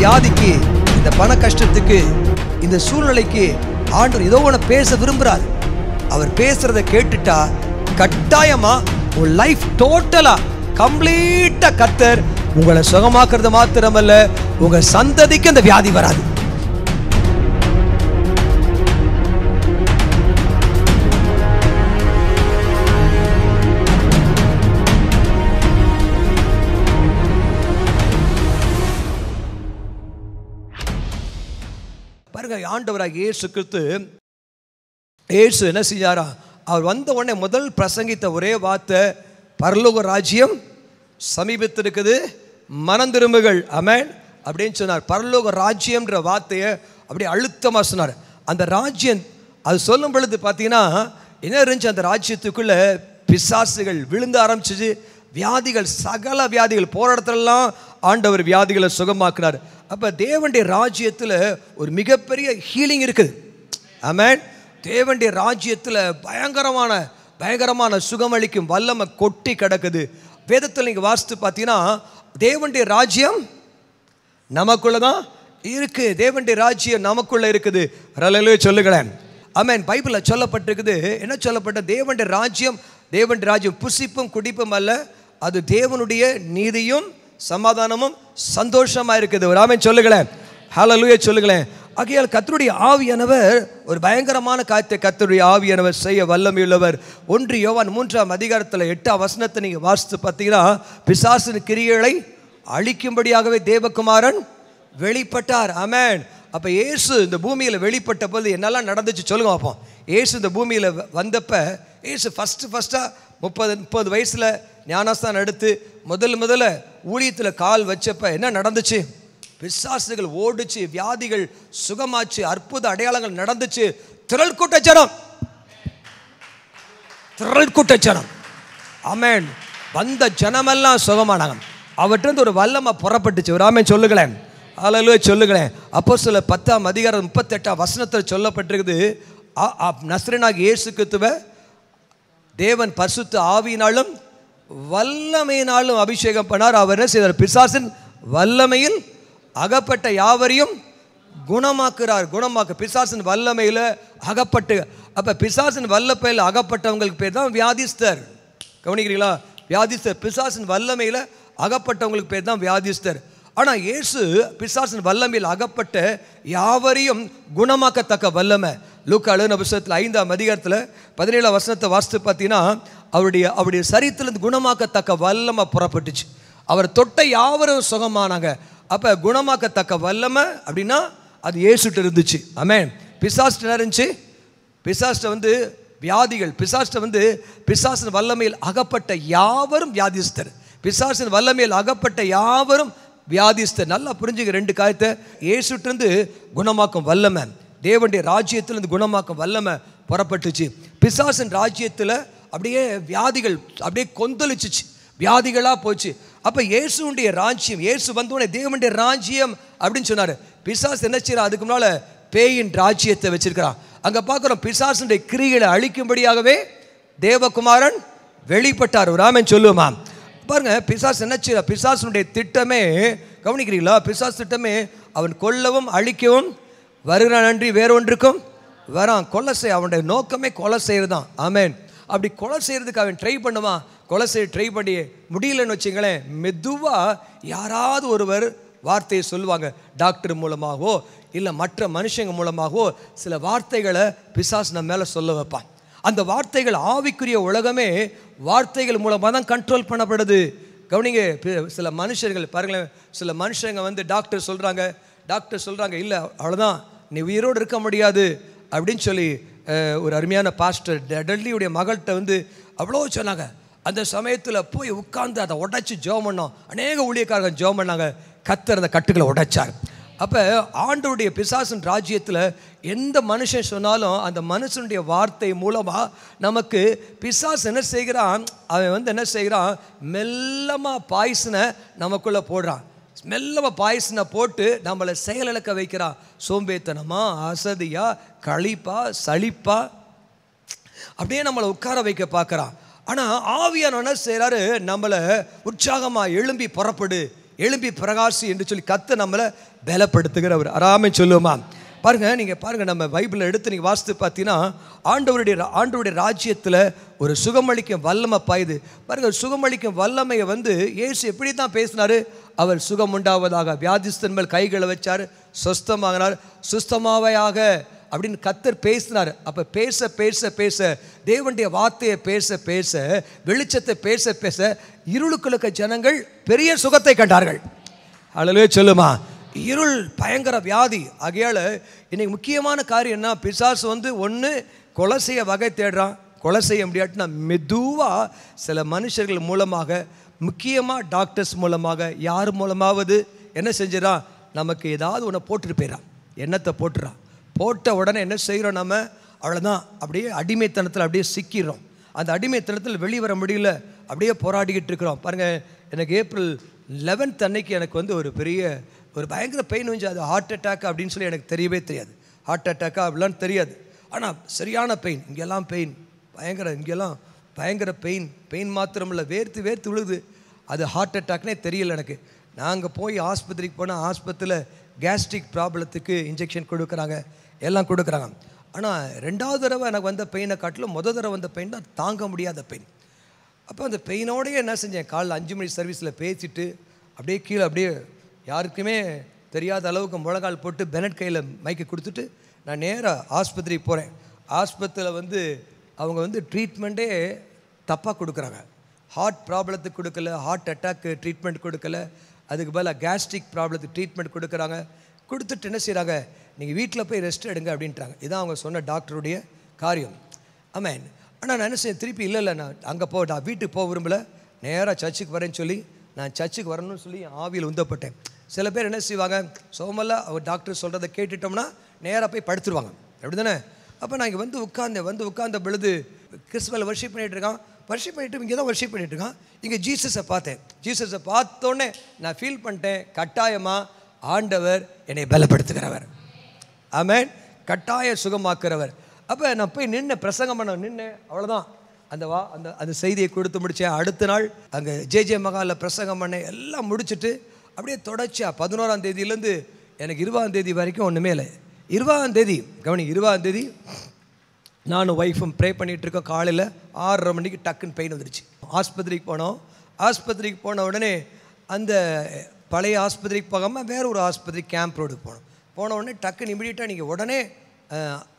வியாதிக்கு இந்த பண கஷ்டத்துக்கு இந்த சூழ்நிலைக்கு ஆண்டவர் ஏதோ ஒன்று பேச விரும்புகிறார் அவர் பேசுகிறத கேட்டுட்டா கட்டாயமாக உன் லைஃப் டோட்டலாக கம்ப்ளீட்டாக கத்தர் உங்களை சுகமாக்குறது மாத்திரமல்ல உங்கள் சந்ததிக்கு அந்த வியாதி வராது ஆண்டவராக இயேசு கிறிஸ்து இயேசு என்ன செஞ்சாரா அவர் வந்த உடனே முதல் பிரசங்கித்த ஒரே வார்த்தை பரலோக ராஜ்யம் சமீபத்திருக்குது மனம் திரும்புகள் அமேன் அப்படின்னு சொன்னார் பரலோக ராஜ்யம்ன்ற வார்த்தையை அப்படியே அழுத்தமாக சொன்னார் அந்த ராஜ்யம் அது சொல்லும் பொழுது பார்த்தீங்கன்னா என்ன இருந்துச்சு அந்த ராஜ்யத்துக்குள்ளே பிசாசுகள் விழுந்து ஆரம்பிச்சிச்சு வியாதிகள் சகல வியாதிகள் போராட்டத்திலெல்லாம் ஆண்டவர் வியாதிகளை சுகமாக்குறார் அப்போ தேவண்டிய ராஜ்யத்தில் ஒரு மிகப்பெரிய ஹீலிங் இருக்குது ஆமேன் தேவண்டிய ராஜ்யத்தில் பயங்கரமான பயங்கரமான சுகமளிக்கும் வல்லமை கொட்டி கிடக்குது வேதத்தில் நீங்கள் வாசித்து பார்த்தீங்கன்னா தேவண்டிய ராஜ்யம் நமக்குள்ளே தான் இருக்குது தேவண்டிய ராஜ்யம் நமக்குள்ளே இருக்குது ரலையிலே சொல்லுகிறேன் ஆமேன் பைபிளில் சொல்லப்பட்டிருக்குது என்ன சொல்லப்பட்ட தேவண்டிய ராஜ்யம் தேவண்டிய ராஜ்யம் புசிப்பும் குடிப்பும் அல்ல அது தேவனுடைய நீதியும் சமாதானமும் சந்தோஷமாக இருக்குது ஒரு ஆமை சொல்லுங்களேன் ஹலலுய சொல்லுங்களேன் ஆகையால் கத்தருடைய ஆவியானவர் ஒரு பயங்கரமான காரியத்தை கத்தருடைய ஆவியானவர் செய்ய வல்லமையுள்ளவர் ஒன்று யோவான் மூன்றாம் அதிகாரத்தில் எட்டாம் வசனத்தை நீங்கள் வாசித்து பார்த்தீங்கன்னா பிசாசின் கிரியைகளை அழிக்கும்படியாகவே தேவகுமாரன் வெளிப்பட்டார் அமேன் அப்போ ஏசு இந்த பூமியில் வெளிப்பட்ட போது என்னெல்லாம் நடந்துச்சு சொல்லுங்க பார்ப்போம் ஏசு இந்த பூமியில் வந்தப்போ ஏசு ஃபஸ்ட்டு ஃபஸ்ட்டாக முப்பது முப்பது வயசில் ஞானஸ்தான் எடுத்து முதல் முதல்ல ஊழியத்தில் கால் வச்சப்ப என்ன நடந்துச்சு விசாசுகள் ஓடுச்சு வியாதிகள் சுகமாச்சு அற்புத அடையாளங்கள் நடந்துச்சு திரள் கூட்டச்சரம் ஜனம் திரள் கூட்டச்சரம் ஜனம் அமேன் வந்த ஜனமெல்லாம் சுகமானாங்க அவற்றிருந்து ஒரு வல்லமாக புறப்பட்டுச்சு ஒரு ஆமே சொல்லுங்களேன் அலலுவே சொல்லுங்களேன் அப்போ சில பத்தாம் அதிகாரம் முப்பத்தெட்டாம் வசனத்தில் சொல்லப்பட்டிருக்குது நஸ்ரனாக இயேசு கித்துவை தேவன் பரிசுத்த ஆவியினாலும் வல்லமையினாலும் அபிஷேகம் பண்ணார் அவர் என்ன செய்தார் பிசாசின் வல்லமையில் அகப்பட்ட யாவரையும் குணமாக்குறார் குணமாக்க பிசாசின் வல்லமையில் அகப்பட்டு அப்போ பிசாசின் வல்லப்பையில் அகப்பட்டவங்களுக்கு பேர் தான் வியாதிஸ்தர் கவனிக்கிறீங்களா வியாதிஸ்தர் பிசாசின் வல்லமையில் அகப்பட்டவங்களுக்கு பேர் தான் வியாதிஸ்தர் ஆனால் இயேசு பிசாசின் வல்லமையில் அகப்பட்ட யாவரையும் குணமாக்கத்தக்க வல்லமை லூக்கா அழுன புஸ்தகத்தில் ஐந்தாம் அதிகாரத்தில் பதினேழாம் வசனத்தை வாசித்து பார்த்தீங்கன்னா அவருடைய அவருடைய சரீரத்திலிருந்து குணமாக்கத்தக்க வல்லமை புறப்பட்டுச்சு அவர் தொட்ட யாவரும் சுகமானாங்க அப்போ குணமாக்கத்தக்க வல்லமை அப்படின்னா அது ஏசுட்டு இருந்துச்சு அமேன் பிசாஸ்ட் இருந்துச்சு பிசாஸ்ட்டை வந்து வியாதிகள் பிசாஸ்ட்டை வந்து பிசாசின் வல்லமையில் அகப்பட்ட யாவரும் வியாதிஸ்தர் பிசாசின் வல்லமையில் அகப்பட்ட யாவரும் வியாதிஸ்தர் நல்லா புரிஞ்சுக்க ரெண்டு காயத்தை ஏசுட்டு இருந்து குணமாக்கும் வல்லமை தேவனுடைய ராஜ்யத்தில் இந்த குணமாக்கம் வல்லமை புறப்பட்டுச்சு பிசாசன் ராஜ்யத்தில் அப்படியே வியாதிகள் அப்படியே கொந்தளிச்சிச்சு வியாதிகளாக போச்சு அப்போ இயேசுடைய ராஜ்யம் இயேசு வந்தோடனே தேவனுடைய ராஜ்யம் அப்படின்னு சொன்னார் பிசாஸ் என்ன செய்யறா அதுக்கு முன்னால் பேயின் ராஜ்யத்தை வச்சிருக்கிறான் அங்கே பார்க்குறோம் பிசாசனுடைய கிரிகளை அழிக்கும்படியாகவே தேவகுமாரன் வெளிப்பட்டார் ஒரு ஆமன் சொல்லுவோமா பாருங்க பிசாஸ் என்ன செய்யறா பிசாசனுடைய திட்டமே கவனிக்கிறீங்களா பிசாஸ் திட்டமே அவன் கொல்லவும் அழிக்கவும் வருகிற நன்றி வேறொன்றுக்கும் வரான் கொலை செய்ய அவனுடைய நோக்கமே கொலை செய்யறது தான் ஆமேன் அப்படி கொலை செய்கிறதுக்கு அவன் ட்ரை பண்ணுவான் கொலை செய்ய ட்ரை பண்ணி முடியலன்னு வச்சுங்களேன் மெதுவாக யாராவது ஒருவர் வார்த்தையை சொல்லுவாங்க டாக்டர் மூலமாகவோ இல்லை மற்ற மனுஷங்க மூலமாகவோ சில வார்த்தைகளை பிசாஸ் நம்ம மேலே சொல்ல வைப்பான் அந்த வார்த்தைகள் ஆவிக்குரிய உலகமே வார்த்தைகள் மூலமாக தான் கண்ட்ரோல் பண்ணப்படுது கவனிங்க சில மனுஷர்கள் பாருங்களேன் சில மனுஷங்க வந்து டாக்டர் சொல்கிறாங்க டாக்டர் சொல்கிறாங்க இல்லை அவ்வளோதான் நீ உயிரோடு இருக்க முடியாது அப்படின்னு சொல்லி ஒரு அருமையான பாஸ்டர் டெல்லியுடைய மகள்கிட்ட வந்து அவ்வளோ சொன்னாங்க அந்த சமயத்தில் போய் உட்காந்து அதை உடைச்சி ஜோம் பண்ணோம் அநேக ஊழியக்காரர்கள் ஜோம் பண்ணாங்க கத்தர் அந்த கட்டுகளை உடைச்சார் அப்போ ஆண்டோடைய பிசாசன் ராஜ்யத்தில் எந்த மனுஷன் சொன்னாலும் அந்த மனுஷனுடைய வார்த்தை மூலமாக நமக்கு பிசாஸ் என்ன செய்கிறான் அவன் வந்து என்ன செய்கிறான் மெல்லமாக பாய்ஸனை நமக்குள்ளே போடுறான் மெல்லவ பாய்சனை போட்டு நம்மளை செயலிழக்க வைக்கிறான் சோம்பேத்தனமா அசதியா கழிப்பா சளிப்பா அப்படியே நம்மளை உட்கார வைக்க பார்க்குறான் ஆனால் ஆவியான செய்கிறாரு நம்மளை உற்சாகமாக எழும்பி புறப்படு எழும்பி பிரகாசி என்று சொல்லி கத்து நம்மளை பலப்படுத்துகிறவர் அறாமல் சொல்லுவோமா பாருங்கள் நீங்கள் பாருங்கள் நம்ம பைபிளை எடுத்து நீங்கள் வாசித்து பார்த்தீங்கன்னா ஆண்டவருடைய ஆண்டவருடைய ராஜ்யத்தில் ஒரு சுகமளிக்கும் வல்லமை பாயுது பாருங்கள் சுகமளிக்கும் வல்லமையை வந்து ஏசு எப்படி தான் பேசினார் அவர் சுகம் உண்டாவதாக வியாதிஸ்தன் மேல் கைகளை வச்சார் சுஸ்தமாகினார் சுஸ்தமாவையாக அப்படின்னு கத்தர் பேசினார் அப்போ பேச பேச பேச தேவனுடைய வார்த்தையை பேச பேச வெளிச்சத்தை பேச பேச இருளுக்குழுக்க ஜனங்கள் பெரிய சுகத்தை கண்டார்கள் அழலே சொல்லுமா இருள் பயங்கர வியாதி ஆகையால் இன்றைக்கி முக்கியமான காரியம் என்ன பிசாசு வந்து ஒன்று கொலை செய்ய வகை தேடுறான் கொலை செய்ய முடியாட்டினா மெதுவாக சில மனுஷர்கள் மூலமாக முக்கியமாக டாக்டர்ஸ் மூலமாக யார் மூலமாவது என்ன செஞ்சிடான் நமக்கு ஏதாவது ஒன்று போட்டுட்டு போயிடான் எண்ணத்தை போட்டுறான் போட்ட உடனே என்ன செய்கிறோம் நம்ம அவ்வளோதான் அப்படியே அடிமைத்தனத்தில் அப்படியே சிக்கிறோம் அந்த அடிமைத்தனத்தில் வெளிவர முடியல அப்படியே போராடிக்கிட்டு இருக்கிறோம் பாருங்கள் எனக்கு ஏப்ரல் லெவன்த் அன்னைக்கு எனக்கு வந்து ஒரு பெரிய ஒரு பயங்கர பெயின் வந்து அது ஹார்ட் அட்டாக் அப்படின்னு சொல்லி எனக்கு தெரியவே தெரியாது ஹார்ட் அட்டாக்கா அப்படிலாம் தெரியாது ஆனால் சரியான பெயின் இங்கெல்லாம் பெயின் பயங்கர இங்கெல்லாம் பயங்கர பெயின் பெயின் மாத்திரம் இல்லை வேர்த்து வேர்த்து விழுது அது ஹார்ட் அட்டாக்னே தெரியல எனக்கு நாங்கள் போய் ஆஸ்பத்திரிக்கு போனால் ஆஸ்பத்திரியில் கேஸ்ட்ரிக் ப்ராப்ளத்துக்கு இன்ஜெக்ஷன் கொடுக்குறாங்க எல்லாம் கொடுக்குறாங்க ஆனால் ரெண்டாவது தடவை எனக்கு வந்த பெயினை காட்டிலும் முதல் தடவை வந்த பெயின் தான் தாங்க முடியாத பெயின் அப்போ அந்த பெயினோடையே என்ன செஞ்சேன் காலைல அஞ்சு மணி சர்வீஸில் பேசிட்டு அப்படியே கீழே அப்படியே யாருக்குமே தெரியாத அளவுக்கு முழங்கால் போட்டு பெனட் கையில் மைக்கை கொடுத்துட்டு நான் நேராக ஆஸ்பத்திரி போகிறேன் ஆஸ்பத்திரியில் வந்து அவங்க வந்து ட்ரீட்மெண்ட்டே தப்பாக கொடுக்குறாங்க ஹார்ட் ப்ராப்ளத்துக்கு கொடுக்கல ஹார்ட் அட்டாக்கு ட்ரீட்மெண்ட் கொடுக்கல அதுக்கு பதிலாக கேஸ்ட்ரிக் ப்ராப்ளத்துக்கு ட்ரீட்மெண்ட் கொடுக்குறாங்க கொடுத்துட்டு என்ன செய்கிறாங்க நீங்கள் வீட்டில் போய் ரெஸ்ட் எடுங்க அப்படின்றாங்க இதான் அவங்க சொன்ன டாக்டருடைய காரியம் ஆமாம் ஆனால் நான் என்ன செய்ய திருப்பி இல்லை இல்லை நான் அங்கே போ நான் வீட்டுக்கு போக விரும்பலை நேராக சர்ச்சுக்கு வரேன்னு சொல்லி நான் சர்ச்சுக்கு வரணும்னு சொல்லி ஆவியில் உந்தப்பட்டேன் சில பேர் என்ன செய்வாங்க சோமல்ல அவர் டாக்டர் சொல்கிறத கேட்டுட்டோம்னா நேராக போய் படுத்துருவாங்க அப்படி தானே அப்போ நான் இங்கே வந்து உட்காந்தேன் வந்து உட்கார்ந்த பொழுது கிறிஸ்துவில் வர்ஷிப் பண்ணிகிட்டு இருக்கான் வர்ஷிப் பண்ணிட்டு இங்கே தான் வர்ஷிப் பண்ணிட்டு இருக்கான் இங்கே ஜீசஸை பார்த்தேன் ஜீசஸை பார்த்தோன்னே நான் ஃபீல் பண்ணிட்டேன் கட்டாயமாக ஆண்டவர் என்னை பலப்படுத்துகிறவர் ஆமேன் கட்டாய சுகமாக்குறவர் அப்போ நான் போய் நின்று பிரசங்கம் பண்ண நின்று அவ்வளோதான் அந்த வா அந்த அந்த செய்தியை கொடுத்து முடித்தேன் அடுத்த நாள் அங்கே ஜே ஜே மகாலில் பிரசங்கம் பண்ண எல்லாம் முடிச்சுட்டு அப்படியே தொடர்ச்சியாக பதினோராம் தேதியிலேருந்து எனக்கு இருபதாம் தேதி வரைக்கும் ஒன்றுமே இல்லை இருபதாம் தேதி கவனி இருபதாம் தேதி நானும் ஒய்ஃபும் ப்ரே பண்ணிகிட்ருக்கோம் காலையில் ஆறரை மணிக்கு டக்குன்னு பெயின் வந்துடுச்சு ஆஸ்பத்திரிக்கு போனோம் ஆஸ்பத்திரிக்கு போன உடனே அந்த பழைய ஆஸ்பத்திரிக்கு போகாமல் வேறு ஒரு ஆஸ்பத்திரி கேம்ப் ரோடுக்கு போனோம் போன உடனே டக்குன்னு இமீடியட்டாக நீங்கள் உடனே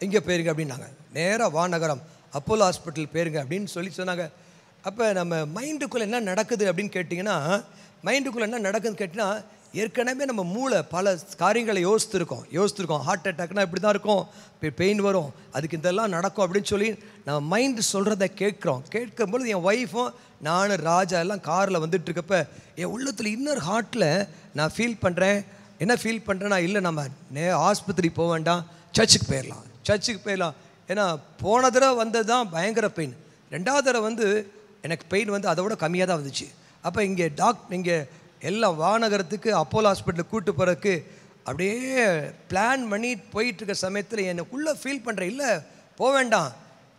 இங்கே போயிருங்க அப்படின்னாங்க நேராக வானகரம் அப்போலோ ஹாஸ்பிட்டல் போயிருங்க அப்படின்னு சொல்லி சொன்னாங்க அப்போ நம்ம மைண்டுக்குள்ளே என்ன நடக்குது அப்படின்னு கேட்டிங்கன்னா மைண்டுக்குள்ளே என்ன நடக்குதுன்னு கேட்டிங்கன்னா ஏற்கனவே நம்ம மூளை பல காரியங்களை யோசித்துருக்கோம் யோசித்துருக்கோம் ஹார்ட் அட்டாக்னால் இப்படி தான் இருக்கும் பெயின் வரும் அதுக்கு இதெல்லாம் நடக்கும் அப்படின்னு சொல்லி நம்ம மைண்டு சொல்கிறத கேட்குறோம் கேட்கும்பொழுது என் ஒய்ஃபும் நானும் ராஜா எல்லாம் காரில் வந்துட்டுருக்கப்ப என் உள்ளத்தில் இன்னொரு ஹார்ட்டில் நான் ஃபீல் பண்ணுறேன் என்ன ஃபீல் பண்ணுறேன்னா இல்லை நம்ம நே ஆஸ்பத்திரி போக வேண்டாம் சர்ச்சுக்கு போயிடலாம் சர்ச்சுக்கு போயிடலாம் ஏன்னா போன தடவை வந்தது தான் பயங்கர பெயின் ரெண்டாவது தடவை வந்து எனக்கு பெயின் வந்து அதை விட கம்மியாக தான் வந்துச்சு அப்போ இங்கே டாக் இங்கே எல்லா வானகரத்துக்கு அப்போலோ ஹாஸ்பிட்டலுக்கு கூட்டு போகிறதுக்கு அப்படியே பிளான் பண்ணி போயிட்டுருக்க சமயத்தில் எனக்குள்ளே ஃபீல் பண்ணுறேன் இல்லை போக வேண்டாம்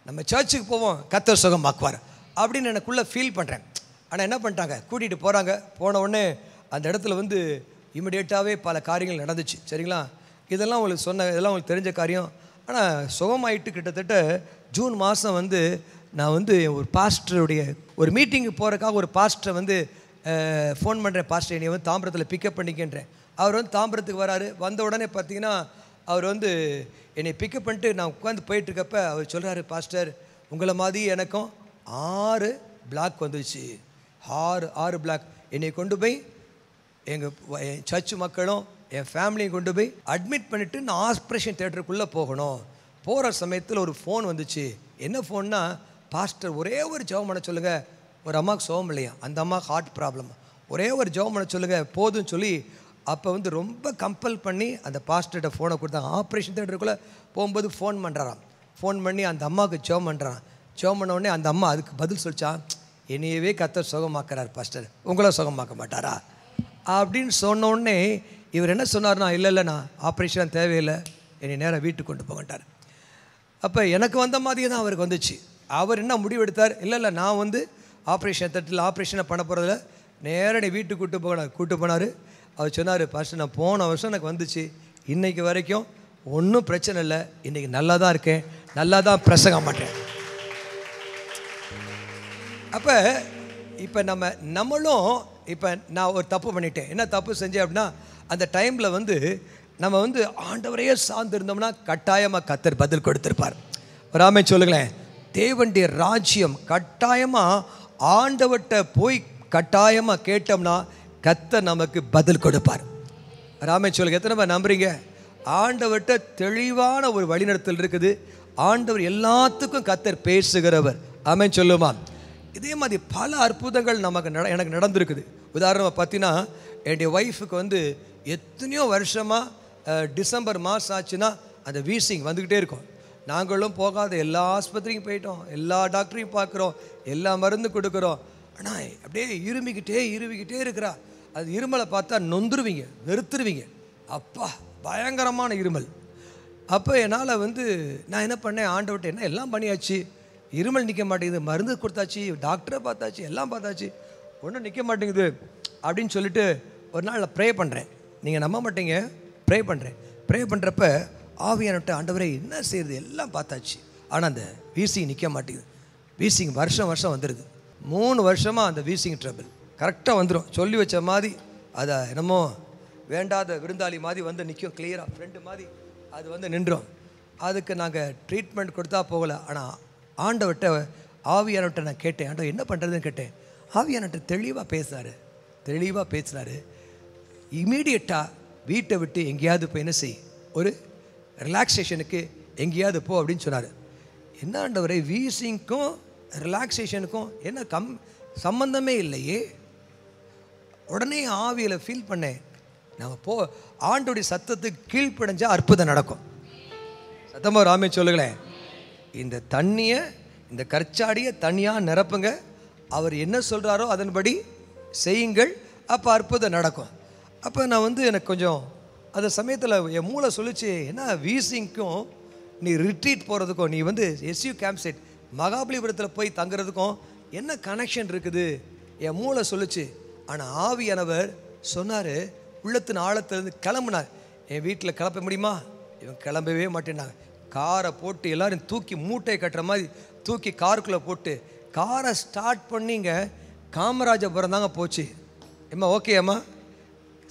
நம்ம சர்ச்சுக்கு போவோம் கத்தர் சுகம் பார்க்குவார் அப்படின்னு எனக்குள்ளே ஃபீல் பண்ணுறேன் ஆனால் என்ன பண்ணிட்டாங்க கூட்டிகிட்டு போகிறாங்க போன உடனே அந்த இடத்துல வந்து இமிடியேட்டாகவே பல காரியங்கள் நடந்துச்சு சரிங்களா இதெல்லாம் உங்களுக்கு சொன்ன இதெல்லாம் உங்களுக்கு தெரிஞ்ச காரியம் ஆனால் சுகமாயிட்டு கிட்டத்தட்ட ஜூன் மாதம் வந்து நான் வந்து ஒரு பாஸ்டருடைய ஒரு மீட்டிங்கு போகிறக்காக ஒரு பாஸ்டரை வந்து ஃபோன் பண்ணுறேன் பாஸ்டர் என்னை வந்து தாம்பரத்தில் பிக்கப் பண்ணிக்கின்றேன் அவர் வந்து தாம்பரத்துக்கு வராரு வந்த உடனே பார்த்தீங்கன்னா அவர் வந்து என்னை பிக்கப் பண்ணிட்டு நான் உட்காந்து போயிட்டுருக்கப்ப அவர் சொல்கிறாரு பாஸ்டர் உங்களை மாதிரி எனக்கும் ஆறு பிளாக் வந்துச்சு ஆறு ஆறு பிளாக் என்னை கொண்டு போய் எங்கள் சர்ச் மக்களும் என் ஃபேமிலியை கொண்டு போய் அட்மிட் பண்ணிவிட்டு நான் ஆஸ்பிரேஷன் தேட்டருக்குள்ளே போகணும் போகிற சமயத்தில் ஒரு ஃபோன் வந்துச்சு என்ன ஃபோன்னா பாஸ்டர் ஒரே ஒரு ஜெபம் பண்ண சொல்லுங்கள் ஒரு அம்மாவுக்கு சோகம் இல்லையா அந்த அம்மாவுக்கு ஹார்ட் ப்ராப்ளம் ஒரே ஒரு ஜெபம் பண்ண சொல்லுங்கள் போதும்னு சொல்லி அப்போ வந்து ரொம்ப கம்பல் பண்ணி அந்த பாஸ்டர்கிட்ட ஃபோனை கொடுத்தாங்க ஆப்ரேஷன் தேட்டருக்குள்ளே போகும்போது ஃபோன் பண்ணுறான் ஃபோன் பண்ணி அந்த அம்மாவுக்கு ஜெபம் பண்ணுறான் ஜெபம் பண்ண உடனே அந்த அம்மா அதுக்கு பதில் சொல்லிச்சான் என்னையவே கத்த சுகமாக்குறார் பாஸ்டர் உங்களை சுகமாக்க மாட்டாரா அப்படின்னு சொன்னோடனே இவர் என்ன சொன்னார்னா இல்லை இல்லைண்ணா ஆப்ரேஷன் தேவையில்லை என்னை நேராக வீட்டுக்கு கொண்டு போகட்டார் அப்போ எனக்கு வந்த மாதிரி தான் அவருக்கு வந்துச்சு அவர் என்ன முடிவெடுத்தார் இல்லை இல்லை நான் வந்து ஆப்ரேஷன் தட்டில் ஆப்ரேஷனை பண்ண போகிறதில்ல நேரடி வீட்டுக்கு கூப்பிட்டு போக கூப்பிட்டு போனார் அவர் சொன்னார் ஃபஸ்ட்டு நான் போன வருஷம் எனக்கு வந்துச்சு இன்றைக்கு வரைக்கும் ஒன்றும் பிரச்சனை இல்லை இன்றைக்கி நல்லா தான் இருக்கேன் நல்லா தான் பிரசங்க மாட்டேன் அப்போ இப்போ நம்ம நம்மளும் இப்போ நான் ஒரு தப்பு பண்ணிட்டேன் என்ன தப்பு செஞ்சேன் அப்படின்னா அந்த டைமில் வந்து நம்ம வந்து ஆண்டவரையே சார்ந்து இருந்தோம்னா கட்டாயமாக கத்தர் பதில் கொடுத்துருப்பார் ராமே சொல்லுங்களேன் தேவண்டிய ராஜ்யம் கட்டாயமாக ஆண்டவட்ட போய் கட்டாயமாக கேட்டோம்னா கத்த நமக்கு பதில் கொடுப்பார் ராமே சொல்லுங்க எத்தனை பேர் நம்புறீங்க ஆண்டவர்கிட்ட தெளிவான ஒரு வழிநடத்தல் இருக்குது ஆண்டவர் எல்லாத்துக்கும் கத்தர் பேசுகிறவர் ஆமே சொல்லுமா இதே மாதிரி பல அற்புதங்கள் நமக்கு எனக்கு நடந்திருக்குது உதாரணமாக பார்த்தீங்கன்னா என்னுடைய ஒய்ஃபுக்கு வந்து எத்தனையோ வருஷமாக டிசம்பர் மாதம் ஆச்சுன்னா அந்த வீசிங் வந்துக்கிட்டே இருக்கும் நாங்களும் போகாத எல்லா ஆஸ்பத்திரிக்கும் போயிட்டோம் எல்லா டாக்டரையும் பார்க்குறோம் எல்லா மருந்து கொடுக்குறோம் ஆனால் அப்படியே இருமிக்கிட்டே இருமிக்கிட்டே இருக்கிறா அது இருமலை பார்த்தா நொந்துருவீங்க வெறுத்துருவீங்க அப்பா பயங்கரமான இருமல் அப்போ என்னால் வந்து நான் என்ன பண்ணேன் விட்டு என்ன எல்லாம் பண்ணியாச்சு இருமல் நிற்க மாட்டேங்குது மருந்து கொடுத்தாச்சு டாக்டரை பார்த்தாச்சு எல்லாம் பார்த்தாச்சு ஒன்றும் நிற்க மாட்டேங்குது அப்படின்னு சொல்லிட்டு ஒரு நாள் ப்ரே பண்ணுறேன் நீங்கள் நம்ப மாட்டீங்க ப்ரே பண்ணுறேன் ப்ரே பண்ணுறப்ப ஆவியானட்ட ஆண்டவரை என்ன செய்யுது எல்லாம் பார்த்தாச்சு ஆனால் அந்த வீசிங் நிற்க மாட்டேங்குது வீசிங் வருஷம் வருஷம் வந்துடுது மூணு வருஷமாக அந்த வீசிங் ட்ரபிள் கரெக்டாக வந்துடும் சொல்லி வச்ச மாதிரி அதை என்னமோ வேண்டாத விருந்தாளி மாதிரி வந்து நிற்கும் கிளியராக ஃப்ரெண்டு மாதிரி அது வந்து நின்றோம் அதுக்கு நாங்கள் ட்ரீட்மெண்ட் கொடுத்தா போகலை ஆனால் ஆண்டவர்கிட்ட ஆவியானவர்கிட்ட நான் கேட்டேன் ஆண்டவர் என்ன பண்ணுறதுன்னு கேட்டேன் ஆவியானவர்கிட்ட தெளிவாக பேசினார் தெளிவாக பேசினார் இமீடியட்டாக வீட்டை விட்டு எங்கேயாவது போய் என்ன செய் ஒரு ரிலாக்ஸேஷனுக்கு எங்கேயாவது போ அப்படின்னு சொன்னார் என்னாண்டவரை வீசிங்க்கும் ரிலாக்ஸேஷனுக்கும் என்ன கம் சம்மந்தமே இல்லையே உடனே ஆவியில் ஃபீல் பண்ணேன் நம்ம போ ஆண்டுடைய சத்தத்துக்கு கீழ்ப்படைஞ்சால் அற்புதம் நடக்கும் சத்தமாக ராமே சொல்லுங்களேன் இந்த தண்ணியை இந்த கற்சாடியை தனியாக நிரப்புங்க அவர் என்ன சொல்கிறாரோ அதன்படி செய்யுங்கள் அப்போ அற்புதம் நடக்கும் அப்போ நான் வந்து எனக்கு கொஞ்சம் அந்த சமயத்தில் என் மூளை சொல்லிச்சு என்ன வீசிங்க்கும் நீ ரிட்ரீட் போகிறதுக்கும் நீ வந்து எஸ்யூ கேம்ப் செட் மகாபலிபுரத்தில் போய் தங்குறதுக்கும் என்ன கனெக்ஷன் இருக்குது என் மூளை சொல்லிச்சு ஆனால் ஆவியானவர் சொன்னார் உள்ளத்தின் ஆழத்துலேருந்து கிளம்புனார் என் வீட்டில் கிளப்ப முடியுமா இவன் கிளம்பவே மாட்டேன்னாங்க காரை போட்டு எல்லோரும் தூக்கி மூட்டை கட்டுற மாதிரி தூக்கி காருக்குள்ளே போட்டு காரை ஸ்டார்ட் பண்ணிங்க காமராஜபுரம் தாங்க போச்சு ஏம்மா ஓகேம்மா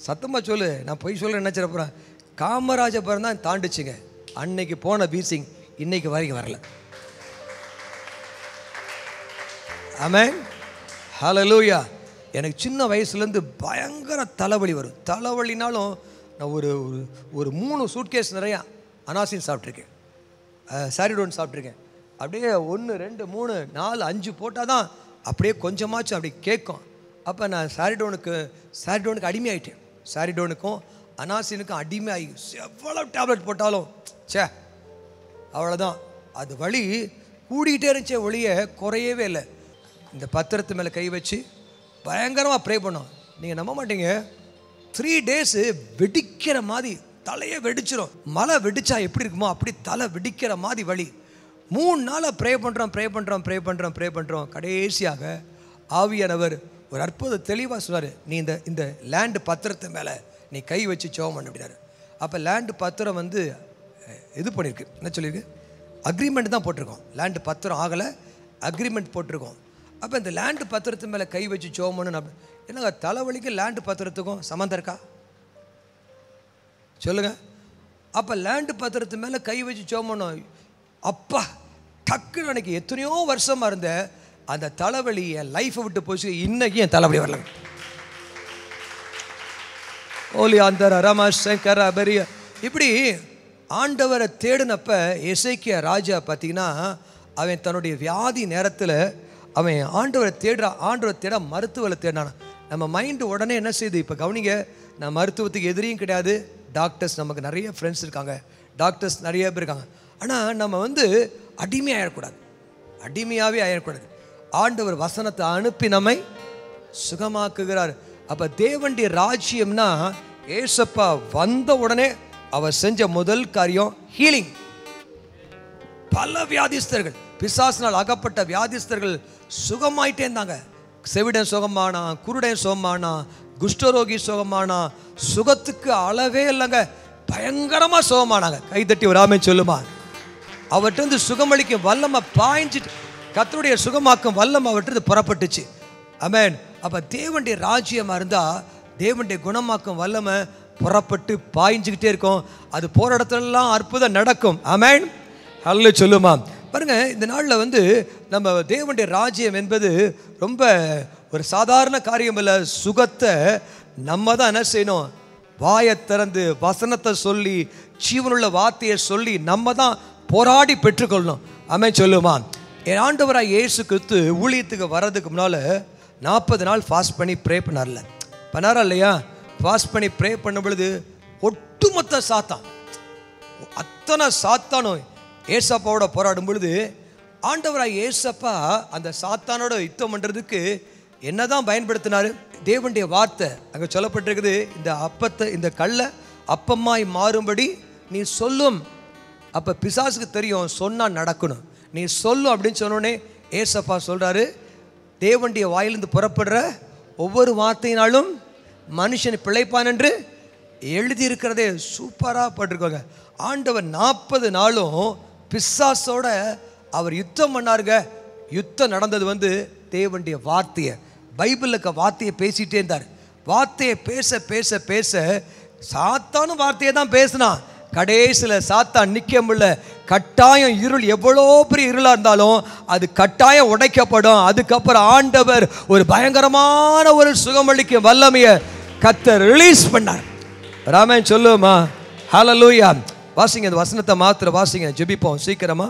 சத்தமாக சொல்லு நான் பொய் சொல்ல நினச்சிட போகிறேன் காமராஜ பிறந்தா தாண்டிச்சுங்க அன்னைக்கு போன பீர்சிங் இன்னைக்கு வரைக்கும் வரல ஹலோ ஹலலூயா எனக்கு சின்ன வயசுலேருந்து பயங்கர தலைவலி வரும் தலைவலினாலும் நான் ஒரு ஒரு மூணு சூட்கேஸ் நிறையா அனாசின் சாப்பிட்ருக்கேன் சாரிடோன் சாப்பிட்ருக்கேன் அப்படியே ஒன்று ரெண்டு மூணு நாலு அஞ்சு போட்டால் தான் அப்படியே கொஞ்சமாச்சும் அப்படி கேட்கும் அப்போ நான் சாரிடோனுக்கு சாரிடோனுக்கு அடிமையாயிட்டேன் சாரிடோனுக்கும் அனாசினுக்கும் அடிமை ஆகி எவ்வளோ டேப்லெட் போட்டாலும் சே அவ்வளோதான் அது வழி கூடிக்கிட்டே இருந்துச்சே ஒளிய குறையவே இல்லை இந்த பத்திரத்து மேலே கை வச்சு பயங்கரமாக ப்ரே பண்ணோம் நீங்கள் நம்ப மாட்டீங்க த்ரீ டேஸு வெடிக்கிற மாதிரி தலையை வெடிச்சிடும் மழை வெடிச்சா எப்படி இருக்குமோ அப்படி தலை வெடிக்கிற மாதிரி வழி மூணு நாளாக ப்ரே பண்ணுறோம் ப்ரே பண்ணுறோம் ப்ரே பண்ணுறோம் ப்ரே பண்ணுறோம் கடைசியாக ஆவியானவர் ஒரு அற்புத தெளிவாக சொன்னார் நீ இந்த இந்த லேண்டு பத்திரத்து மேலே நீ கை வச்சு சோகம் பண்ண அப்படினாரு அப்போ லேண்டு பத்திரம் வந்து இது பண்ணியிருக்கு என்ன சொல்லியிருக்கு அக்ரிமெண்ட் தான் போட்டிருக்கோம் லேண்டு பத்திரம் ஆகலை அக்ரிமெண்ட் போட்டிருக்கோம் அப்போ இந்த லேண்டு பத்திரத்து மேலே கை வச்சு சோமனு அப்படி என்னங்க தலைவலிக்கு லேண்டு பத்திரத்துக்கும் சம்மந்தம் இருக்கா சொல்லுங்கள் அப்போ லேண்டு பத்திரத்து மேலே கை வச்சு சோமனும் அப்பா டக்குன்னு எனக்கு எத்தனையோ வருஷமாக இருந்தேன் அந்த தலைவலி என் லைஃப்பை விட்டு போச்சு இன்னைக்கு என் தலைவலி வரல ஓலி அந்த ரமா சங்கர பெரிய இப்படி ஆண்டவரை தேடினப்ப இசைக்கிய ராஜா பார்த்தீங்கன்னா அவன் தன்னுடைய வியாதி நேரத்தில் அவன் ஆண்டவரை தேடுற ஆண்டவரை தேட மருத்துவரை தேடினான் நம்ம மைண்டு உடனே என்ன செய்யுது இப்போ கவனிங்க நான் மருத்துவத்துக்கு எதிரியும் கிடையாது டாக்டர்ஸ் நமக்கு நிறைய ஃப்ரெண்ட்ஸ் இருக்காங்க டாக்டர்ஸ் நிறைய பேர் இருக்காங்க ஆனால் நம்ம வந்து அடிமையாகிடக்கூடாது அடிமையாகவே ஆயிடக்கூடாது ஆண்டவர் வசனத்தை அனுப்பி நம்மை சுகமாக்குகிறார் அப்ப தேவண்டி ராஜ்யம்னா ஏசப்பா வந்த உடனே அவர் செஞ்ச முதல் காரியம் ஹீலிங் பல வியாதிஸ்தர்கள் பிசாசினால் அகப்பட்ட வியாதிஸ்தர்கள் சுகமாயிட்டே இருந்தாங்க செவிடன் சுகமானா குருடன் சுகமானா குஷ்டரோகி சுகமானா சுகத்துக்கு அளவே இல்லைங்க பயங்கரமாக சுகமானாங்க கைதட்டி ஒரு ஆமை சொல்லுமா அவர்கிட்ட வந்து சுகமளிக்கும் வல்லமை பாய்ஞ்சிட்டு கத்தருடைய சுகமாக்கும் வல்லம் அவற்றது புறப்பட்டுச்சு அமேன் அப்போ தேவனுடைய ராஜ்யமாக இருந்தால் தேவனுடைய குணமாக்கும் வல்லமை புறப்பட்டு பாய்ஞ்சிக்கிட்டே இருக்கும் அது போகிற இடத்துலலாம் அற்புதம் நடக்கும் அமேன் அல்ல சொல்லுமா பாருங்க இந்த நாளில் வந்து நம்ம தேவனுடைய ராஜ்யம் என்பது ரொம்ப ஒரு சாதாரண காரியம் இல்லை சுகத்தை நம்ம தான் என்ன செய்யணும் வாயை திறந்து வசனத்தை சொல்லி ஜீவனுள்ள வார்த்தையை சொல்லி நம்ம தான் போராடி பெற்றுக்கொள்ளணும் அமே சொல்லுமா என் ஆண்டவராக இயேசு கிறிஸ்து ஊழியத்துக்கு வர்றதுக்கு முன்னால் நாற்பது நாள் ஃபாஸ்ட் பண்ணி ப்ரே பண்ணார்ல பண்ணாரா இல்லையா ஃபாஸ்ட் பண்ணி ப்ரே பண்ணும் பொழுது ஒட்டுமொத்த சாத்தான் அத்தனை சாத்தானும் ஏசப்பாவோட போராடும் பொழுது ஆண்டவராக ஏசப்பா அந்த சாத்தானோட யுத்தம் பண்ணுறதுக்கு என்ன தான் பயன்படுத்தினார் தேவனுடைய வார்த்தை அங்கே சொல்லப்பட்டிருக்குது இந்த அப்பத்தை இந்த கல்லை அப்பம்மாய் மாறும்படி நீ சொல்லும் அப்போ பிசாசுக்கு தெரியும் சொன்னால் நடக்கணும் நீ சொல்லு அப்படின்னு சொன்னோடனே ஏசப்பா சொல்கிறாரு தேவண்டிய வாயிலிருந்து புறப்படுற ஒவ்வொரு வார்த்தையினாலும் மனுஷன் பிழைப்பான் என்று எழுதியிருக்கிறதே சூப்பராக பட்டிருக்கோங்க ஆண்டவர் நாற்பது நாளும் பிசாசோட அவர் யுத்தம் பண்ணாருங்க யுத்தம் நடந்தது வந்து தேவண்டிய வார்த்தையை பைபிளுக்கு வார்த்தையை பேசிகிட்டே இருந்தார் வார்த்தையை பேச பேச பேச சாத்தானும் வார்த்தையை தான் பேசினான் கடைசியில் சாத்தான் நிற்க முடியல கட்டாயம் இருள் எவ்வளோ பெரிய இருளாக இருந்தாலும் அது கட்டாயம் உடைக்கப்படும் அதுக்கப்புறம் ஆண்டவர் ஒரு பயங்கரமான ஒரு சுகமளிக்கும் வல்லமையை கத்தை ரிலீஸ் பண்ணார் ராமன் சொல்லுமா ஹலலூயா வாசிங்க இந்த வசனத்தை மாத்திர வாசிங்க ஜெபிப்போம் சீக்கிரமா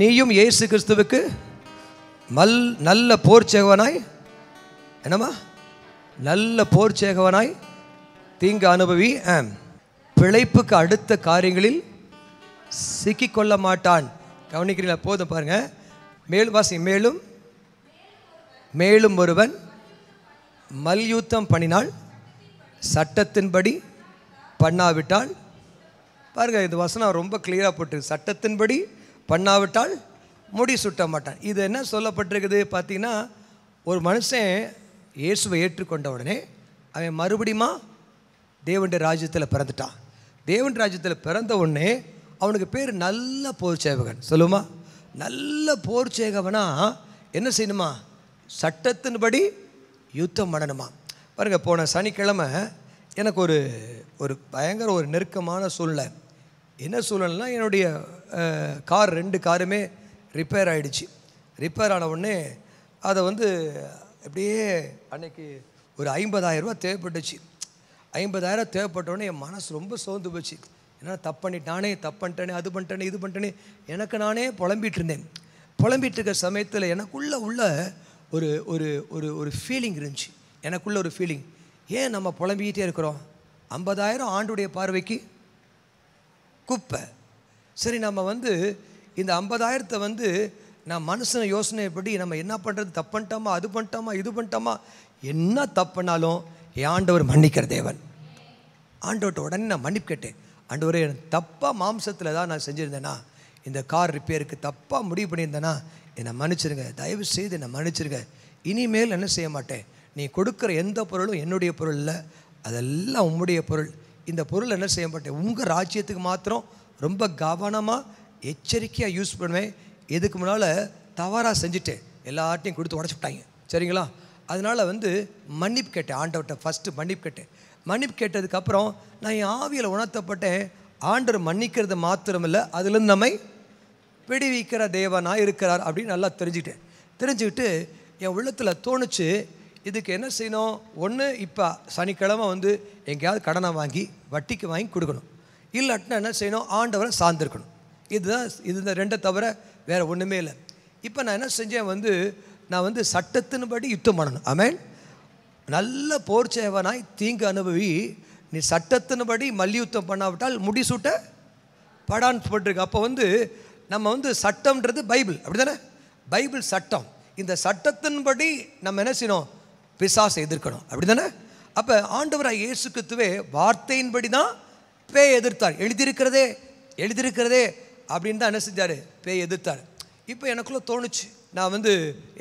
நீயும் ஏசு கிறிஸ்துவுக்கு மல் நல்ல போர்ச்சேகவனாய் என்னம்மா நல்ல போர்ச்சேகவனாய் தீங்கு அனுபவி ஆ பிழைப்புக்கு அடுத்த காரியங்களில் சிக்கிக்கொள்ள மாட்டான் கவனிக்கிறீங்களா போதும் பாருங்க மேலும் வாசி மேலும் மேலும் ஒருவன் மல்யுத்தம் பண்ணினால் சட்டத்தின்படி பண்ணாவிட்டால் பாருங்கள் இது வசனம் ரொம்ப கிளியராக போட்டு சட்டத்தின்படி பண்ணாவிட்டால் முடி சுட்ட மாட்டான் இது என்ன சொல்லப்பட்டிருக்குது பார்த்தீங்கன்னா ஒரு மனுஷன் இயேசுவை ஏற்றுக்கொண்ட உடனே அவன் மறுபடியும் தேவண்ட ராஜ்யத்தில் பிறந்துட்டான் தேவன் ராஜ்யத்தில் பிறந்த உடனே அவனுக்கு பேர் நல்ல போர் சேவகன் சொல்லுமா நல்ல போர் சேகவனா என்ன செய்யணுமா சட்டத்தின்படி யுத்தம் பண்ணணுமா பாருங்கள் போன சனிக்கிழமை எனக்கு ஒரு ஒரு பயங்கர ஒரு நெருக்கமான சூழ்நிலை என்ன சூழ்நிலைனா என்னுடைய கார் ரெண்டு காருமே ரிப்பேர் ஆகிடுச்சு ரிப்பேர் ஆன உடனே அதை வந்து அப்படியே அன்னைக்கு ஒரு ஐம்பதாயிரரூபா தேவைப்பட்டுச்சு ஐம்பதாயிரம் தேவைப்பட்டோடனே என் மனசு ரொம்ப சோர்ந்து போச்சு ஏன்னா தப்பு பண்ணிட்டானே தப்பு பண்ணிட்டானே அது பண்ணிட்டேனே இது பண்ணிட்டானே எனக்கு நானே புலம்பிகிட்டு இருந்தேன் புலம்பிகிட்டு இருக்க சமயத்தில் எனக்குள்ளே உள்ள ஒரு ஒரு ஒரு ஒரு ஃபீலிங் இருந்துச்சு எனக்குள்ள ஒரு ஃபீலிங் ஏன் நம்ம புலம்பிக்கிட்டே இருக்கிறோம் ஐம்பதாயிரம் ஆண்டுடைய பார்வைக்கு குப்பை சரி நம்ம வந்து இந்த ஐம்பதாயிரத்தை வந்து நான் மனசின யோசனை எப்படி நம்ம என்ன பண்ணுறது தப்பு பண்ணிட்டோமா அது பண்ணிட்டோமா இது பண்ணிட்டோமா என்ன தப்புனாலும் என் ஆண்டவர் மன்னிக்கிற தேவன் ஆண்டவர்கிட்ட உடனே நான் மன்னிப்பு கேட்டேன் ஆண்டவரே என் தப்பாக மாம்சத்தில் தான் நான் செஞ்சுருந்தேன்னா இந்த கார் ரிப்பேருக்கு தப்பாக முடிவு பண்ணியிருந்தேன்னா என்னை மன்னிச்சிருங்க தயவு செய்து என்னை மன்னிச்சிருங்க இனிமேல் என்ன செய்ய மாட்டேன் நீ கொடுக்குற எந்த பொருளும் என்னுடைய பொருள் இல்லை அதெல்லாம் உம்முடைய பொருள் இந்த பொருள் என்ன செய்ய மாட்டேன் உங்கள் ராஜ்யத்துக்கு மாத்திரம் ரொம்ப கவனமாக எச்சரிக்கையாக யூஸ் பண்ணுவேன் எதுக்கு முன்னால் தவறாக செஞ்சுட்டேன் எல்லார்ட்டையும் கொடுத்து உடச்சி விட்டாங்க சரிங்களா அதனால் வந்து மன்னிப்பு கேட்டேன் ஆண்டவர்கிட்ட ஃபஸ்ட்டு மன்னிப்பு கேட்டேன் மன்னிப்பு கேட்டதுக்கப்புறம் நான் என் ஆவியில் உணர்த்தப்பட்டேன் ஆண்டர் மன்னிக்கிறது மாத்திரமில்லை அதுலேருந்து நம்மை விடுவிக்கிற தேவனாக இருக்கிறார் அப்படின்னு நல்லா தெரிஞ்சுக்கிட்டேன் தெரிஞ்சுக்கிட்டு என் உள்ளத்தில் தோணுச்சு இதுக்கு என்ன செய்யணும் ஒன்று இப்போ சனிக்கிழமை வந்து எங்கேயாவது கடனை வாங்கி வட்டிக்கு வாங்கி கொடுக்கணும் இல்லாட்டினா என்ன செய்யணும் ஆண்டவரை சார்ந்திருக்கணும் இதுதான் இது இந்த ரெண்டை தவிர வேறு ஒன்றுமே இல்லை இப்போ நான் என்ன செஞ்சேன் வந்து நான் வந்து சட்டத்தின்படி யுத்தம் பண்ணணும் அமேன் நல்ல போர் சேவனாய் தீங்கு அனுபவி நீ சட்டத்தின்படி மல்யுத்தம் பண்ணாவிட்டால் முடிசூட்ட படான் போட்டிருக்கு அப்போ வந்து நம்ம வந்து சட்டம்ன்றது பைபிள் அப்படி தானே பைபிள் சட்டம் இந்த சட்டத்தின்படி நம்ம என்ன செய்யணும் பிசாசை எதிர்க்கணும் அப்படி தானே அப்போ ஆண்டவராக இயேசு கிறித்துவே வார்த்தையின்படி தான் பேய் எதிர்த்தார் எழுதியிருக்கிறதே எழுதியிருக்கிறதே அப்படின்னு தான் என்ன செஞ்சார் பேய் எதிர்த்தார் இப்போ எனக்குள்ளே தோணுச்சு நான் வந்து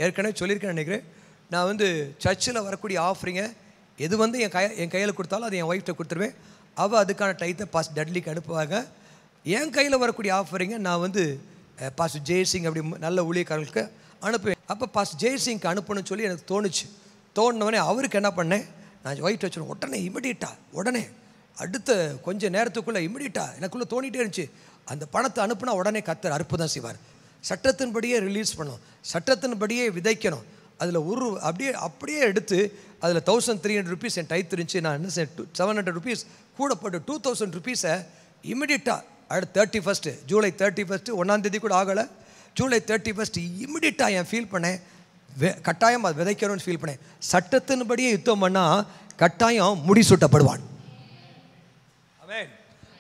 ஏற்கனவே சொல்லியிருக்கேன் நினைக்கிறேன் நான் வந்து சர்ச்சில் வரக்கூடிய ஆஃபரிங்கை எது வந்து என் கை என் கையில் கொடுத்தாலும் அது என் ஒய்ஃப்ட்ட கொடுத்துருவேன் அவள் அதுக்கான டைத்தை பாஸ் டட்லிக்கு அனுப்புவாங்க என் கையில் வரக்கூடிய ஆஃபரிங்கை நான் வந்து பாஸ் ஜெய்சிங் அப்படி நல்ல ஊழியக்காரர்களுக்கு அனுப்புவேன் அப்போ பாஸ் ஜெய்சிங்க்கு அனுப்பணும்னு சொல்லி எனக்கு தோணுச்சு தோணுனவனே அவருக்கு என்ன பண்ணேன் நான் ஒயிட் வச்சுருவேன் உடனே இமிடியட்டாக உடனே அடுத்த கொஞ்சம் நேரத்துக்குள்ளே இமிடியட்டாக எனக்குள்ளே தோணிகிட்டே இருந்துச்சு அந்த பணத்தை அனுப்புனா உடனே கத்தர் அற்புதம் செய்வார் சட்டத்தின்படியே ரிலீஸ் பண்ணணும் சட்டத்தின்படியே விதைக்கணும் அதில் ஒரு அப்படியே அப்படியே எடுத்து அதில் தௌசண்ட் த்ரீ ஹண்ட்ரட் ருபீஸ் என் டைத் இருந்துச்சு நான் என்ன டூ செவன் ஹண்ட்ரட் ருபீஸ் கூட போட்டு டூ தௌசண்ட் ருபீஸை இமிடியட்டாக அடுத்து thirty first July thirty first ஒன்றாந்தேதி கூட ஆகலை ஜூலை தேர்ட்டி ஃபஸ்ட்டு இமிடியட்டாக என் ஃபீல் பண்ணேன் வெ கட்டாயம் அது விதைக்கணும்னு ஃபீல் பண்ணேன் சட்டத்தின்படியே யுத்தம் பண்ணால் கட்டாயம் முடிசூட்டப்படுவான் அவன்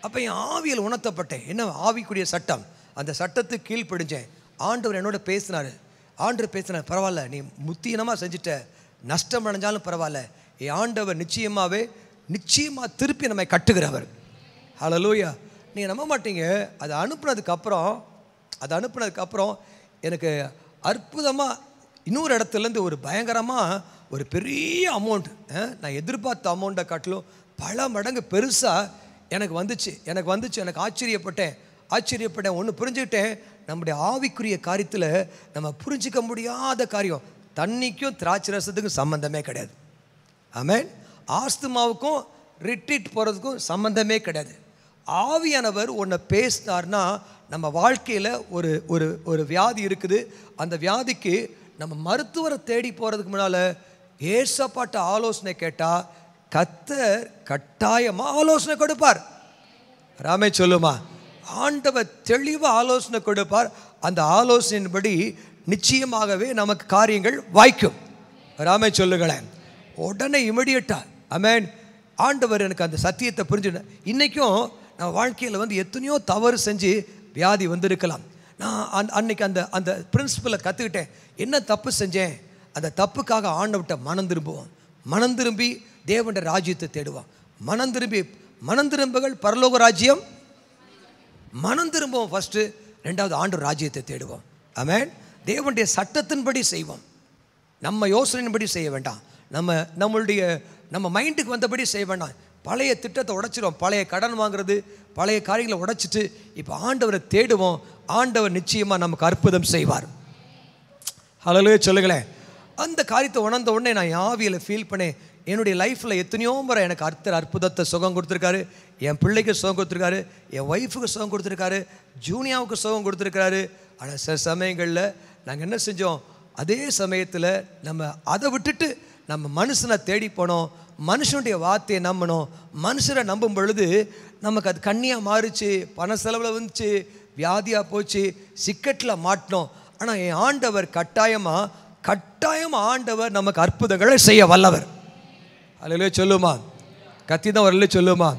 அப்போ என் ஆவியில் உணர்த்தப்பட்டேன் என்ன ஆவிக்குரிய சட்டம் அந்த சட்டத்துக்கு கீழ்ப்படிஞ்சேன் ஆண்டவர் என்னோட பேசினார் ஆண்டவர் பேசினார் பரவாயில்ல நீ முத்தியனமாக செஞ்சுட்ட நஷ்டம் அடைஞ்சாலும் பரவாயில்ல ஏ ஆண்டவர் நிச்சயமாகவே நிச்சயமாக திருப்பி நம்மை கட்டுகிறவர் லூயா நீங்கள் நம்ப மாட்டீங்க அதை அனுப்புனதுக்கப்புறம் அதை அனுப்புனதுக்கப்புறம் எனக்கு அற்புதமாக இன்னொரு இடத்துலேருந்து ஒரு பயங்கரமாக ஒரு பெரிய அமௌண்ட் நான் எதிர்பார்த்த அமௌண்ட்டை காட்டிலும் பல மடங்கு பெருசாக எனக்கு வந்துச்சு எனக்கு வந்துச்சு எனக்கு ஆச்சரியப்பட்டேன் ஆச்சரியப்பட்டேன் ஒன்று புரிஞ்சுக்கிட்டேன் நம்முடைய ஆவிக்குரிய காரியத்தில் நம்ம புரிஞ்சிக்க முடியாத காரியம் தண்ணிக்கும் திராட்சை ரசத்துக்கும் சம்மந்தமே கிடையாது ஆமேன் ஆஸ்துமாவுக்கும் ரிட்ரீட் போகிறதுக்கும் சம்மந்தமே கிடையாது ஆவியானவர் ஒன்றை பேசினார்னா நம்ம வாழ்க்கையில் ஒரு ஒரு ஒரு வியாதி இருக்குது அந்த வியாதிக்கு நம்ம மருத்துவரை தேடி போகிறதுக்கு முன்னால் ஏசப்பாட்ட ஆலோசனை கேட்டால் கத்தர் கட்டாயமாக ஆலோசனை கொடுப்பார் ராமே சொல்லுமா ஆண்டவர் தெளிவாக ஆலோசனை கொடுப்பார் அந்த ஆலோசனையின்படி நிச்சயமாகவே நமக்கு காரியங்கள் வாய்க்கும் ராமே சொல்லுகிறேன் உடனே இமிடியட்டாக அமேன் ஆண்டவர் எனக்கு அந்த சத்தியத்தை புரிஞ்சு இன்றைக்கும் நம்ம வாழ்க்கையில் வந்து எத்தனையோ தவறு செஞ்சு வியாதி வந்திருக்கலாம் நான் அந் அன்னைக்கு அந்த அந்த பிரின்சிபலை கற்றுக்கிட்டேன் என்ன தப்பு செஞ்சேன் அந்த தப்புக்காக ஆண்டவட்ட மனம் திரும்புவோம் மனம் திரும்பி தேவண்ட ராஜ்யத்தை தேடுவான் மனம் திரும்பி மனம் திரும்புகள் பரலோக ராஜ்யம் மனம் திரும்புவோம் ஃபஸ்ட்டு ரெண்டாவது ஆண்டு ராஜ்யத்தை தேடுவோம் ஆமேன் தேவனுடைய சட்டத்தின்படி செய்வோம் நம்ம யோசனையின்படி செய்ய வேண்டாம் நம்ம நம்மளுடைய நம்ம மைண்டுக்கு வந்தபடி செய்ய வேண்டாம் பழைய திட்டத்தை உடைச்சிடுவோம் பழைய கடன் வாங்குறது பழைய காரியங்களை உடைச்சிட்டு இப்போ ஆண்டவரை தேடுவோம் ஆண்டவர் நிச்சயமாக நமக்கு அற்புதம் செய்வார் ஹலோ சொல்லுங்களேன் அந்த காரியத்தை உணர்ந்த உடனே நான் ஆவியில் ஃபீல் பண்ணேன் என்னுடைய லைஃப்பில் எத்தனையோ முறை எனக்கு அர்த்தர் அற்புதத்தை சுகம் கொடுத்துருக்காரு என் பிள்ளைக்கு சுகம் கொடுத்துருக்காரு என் ஒய்ஃபுக்கு சுகம் கொடுத்துருக்காரு ஜூனியாவுக்கு சுகம் கொடுத்துருக்காரு ஆனால் சில சமயங்களில் நாங்கள் என்ன செஞ்சோம் அதே சமயத்தில் நம்ம அதை விட்டுட்டு நம்ம மனுஷனை தேடி போனோம் மனுஷனுடைய வார்த்தையை நம்பணும் மனுஷரை நம்பும் பொழுது நமக்கு அது கண்ணியாக மாறிச்சு பண செலவில் வந்துச்சு வியாதியாக போச்சு சிக்கெட்டில் மாட்டினோம் ஆனால் என் ஆண்டவர் கட்டாயமாக கட்டாயம் ஆண்டவர் நமக்கு அற்புதங்களை செய்ய வல்லவர் அல்ல சொல்லுமா கத்தி தான் வரல சொல்லுமா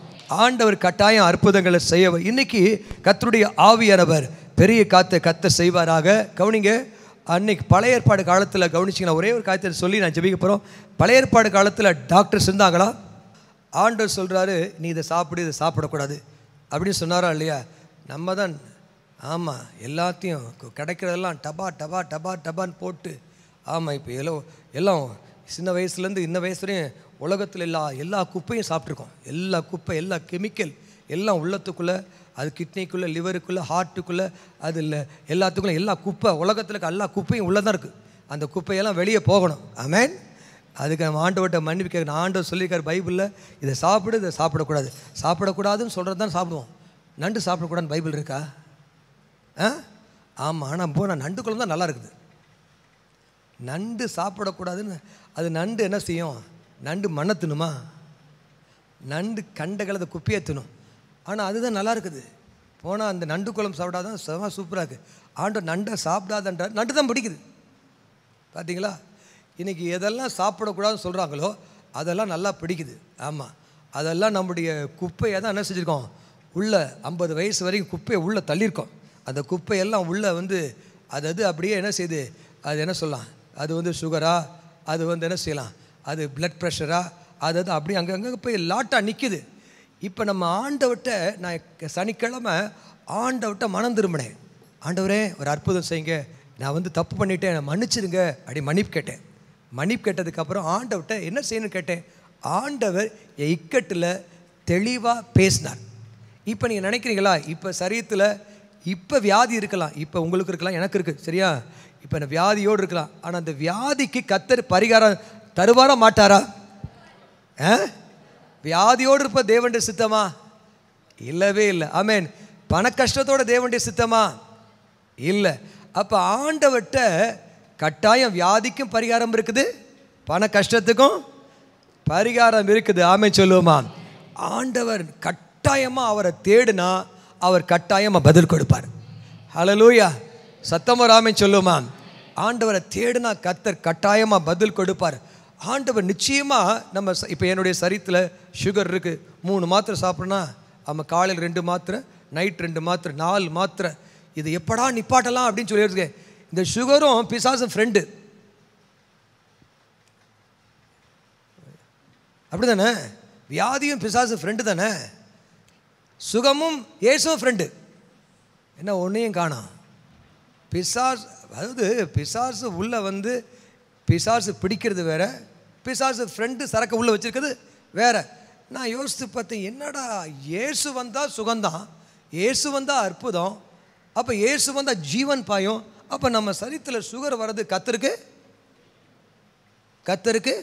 ஆண்டவர் கட்டாயம் அற்புதங்களை செய்ய இன்னைக்கு கத்தருடைய ஆவியானவர் பெரிய காத்த கத்த செய்வாராக கவனிங்க அன்னைக்கு பழைய ஏற்பாடு காலத்தில் கவனிச்சிங்கன்னா ஒரே ஒரு காயத்தை சொல்லி நான் ஜெபிக்க போகிறோம் பழைய ஏற்பாடு காலத்தில் டாக்டர்ஸ் இருந்தாங்களா ஆண்டவர் சொல்கிறாரு நீ இதை சாப்பிடு இதை சாப்பிடக்கூடாது அப்படின்னு சொன்னாரா இல்லையா நம்ம தான் ஆமாம் எல்லாத்தையும் கிடைக்கிறதெல்லாம் டபா டபா டபா டபான்னு போட்டு ஆமாம் இப்போ எல்லாம் எல்லாம் சின்ன வயசுலேருந்து இன்ன வயசு வரையும் உலகத்தில் எல்லா எல்லா குப்பையும் சாப்பிட்ருக்கோம் எல்லா குப்பை எல்லா கெமிக்கல் எல்லாம் உள்ளத்துக்குள்ளே அது கிட்னிக்குள்ளே லிவருக்குள்ளே ஹார்ட்டுக்குள்ளே அது இல்லை எல்லாத்துக்குள்ளே எல்லா குப்பை உலகத்தில் இருக்க எல்லா குப்பையும் உள்ளே தான் இருக்குது அந்த குப்பையெல்லாம் வெளியே போகணும் அமேன் அதுக்கு நம்ம ஆண்டவர்கிட்ட மன்னிப்பு கேட்கணும் ஆண்டவர் சொல்லியிருக்கார் பைபிளில் இதை சாப்பிடு இதை சாப்பிடக்கூடாது சாப்பிடக்கூடாதுன்னு சொல்கிறது தான் சாப்பிடுவோம் நண்டு சாப்பிடக்கூடாதுன்னு பைபிள் இருக்கா ஆ ஆமாம் ஆனால் போனால் நண்டு குழம்பு தான் நல்லா இருக்குது நண்டு சாப்பிடக்கூடாதுன்னு அது நண்டு என்ன செய்யும் நண்டு மண்ணை தின்னுமா நண்டு கண்ட கலதை குப்பையை தின்னும் ஆனால் அதுதான் நல்லா இருக்குது போனால் அந்த நண்டு குழம்பு சாப்பிடாதான் செம சூப்பராக இருக்குது ஆண்டு நண்டை சாப்பிடாதன்ற நண்டு தான் பிடிக்குது பார்த்தீங்களா இன்றைக்கி எதெல்லாம் சாப்பிடக்கூடாதுன்னு சொல்கிறாங்களோ அதெல்லாம் நல்லா பிடிக்குது ஆமாம் அதெல்லாம் நம்முடைய குப்பையை தான் என்ன செஞ்சுருக்கோம் உள்ளே ஐம்பது வயசு வரைக்கும் குப்பையை உள்ளே தள்ளியிருக்கோம் அந்த குப்பையெல்லாம் உள்ளே வந்து அது அது அப்படியே என்ன செய்யுது அது என்ன சொல்லலாம் அது வந்து சுகரா அது வந்து என்ன செய்யலாம் அது பிளட் ப்ரெஷரா அது அது அப்படி அங்கங்கே போய் லாட்டாக நிற்கிது இப்போ நம்ம ஆண்டவட்ட நான் சனிக்கிழமை ஆண்டவட்ட மனம் திரும்பினேன் ஆண்டவரே ஒரு அற்புதம் செய்யுங்க நான் வந்து தப்பு பண்ணிவிட்டேன் நான் மன்னிச்சிருங்க அப்படி மன்னிப்பு கேட்டேன் மன்னிப்பு கேட்டதுக்கப்புறம் ஆண்டவட்ட என்ன செய்யணும்னு கேட்டேன் ஆண்டவர் என் இக்கட்டில் தெளிவாக பேசினார் இப்போ நீங்கள் நினைக்கிறீங்களா இப்போ சரீரத்தில் இப்போ வியாதி இருக்கலாம் இப்போ உங்களுக்கு இருக்கலாம் எனக்கு இருக்குது சரியா இப்போ இந்த வியாதியோடு இருக்கலாம் ஆனால் அந்த வியாதிக்கு கத்தர் பரிகாரம் தருவாரா மாட்டாரா வியாதியோடு இருப்ப தேவண்டிய சித்தமா இல்லவே இல்லை ஆமேன் பண கஷ்டத்தோட தேவண்டிய சித்தமா இல்லை அப்போ ஆண்டவர்கிட்ட கட்டாயம் வியாதிக்கும் பரிகாரம் இருக்குது பண கஷ்டத்துக்கும் பரிகாரம் இருக்குது ஆமை சொல்லுவோமா ஆண்டவர் கட்டாயமாக அவரை தேடினா அவர் கட்டாயமாக பதில் கொடுப்பார் ஹலலூயா சத்தமர் ஆமை சொல்லுமா ஆண்டவரை தேடினா கத்தர் கட்டாயமாக பதில் கொடுப்பார் ஆண்டவர் நிச்சயமாக நம்ம இப்போ என்னுடைய சரீரத்தில் சுகர் இருக்குது மூணு மாத்திரை சாப்பிட்றோன்னா நம்ம காலையில் ரெண்டு மாத்திரை நைட் ரெண்டு மாத்திரை நாலு மாத்திரை இது எப்படா நிப்பாட்டலாம் அப்படின்னு சொல்லியிருக்கேன் இந்த சுகரும் பிசாசும் ஃப்ரெண்டு அப்படி தானே வியாதியும் பிசாசும் ஃப்ரெண்டு தானே சுகமும் ஏசும் ஃப்ரெண்டு என்ன ஒன்றையும் காணும் பிசாஸ் அதாவது பிசாசு உள்ளே வந்து பிசாசு பிடிக்கிறது வேறு பிசாசு ஃப்ரெண்டு சரக்கு உள்ளே வச்சுருக்கிறது வேறு நான் யோசித்து பார்த்தேன் என்னடா இயேசு வந்தால் சுகந்தான் ஏசு வந்தால் அற்புதம் அப்போ ஏசு வந்தால் ஜீவன் பாயும் அப்போ நம்ம சரித்தில் சுகர் வர்றது கத்திருக்கு கத்தருக்கு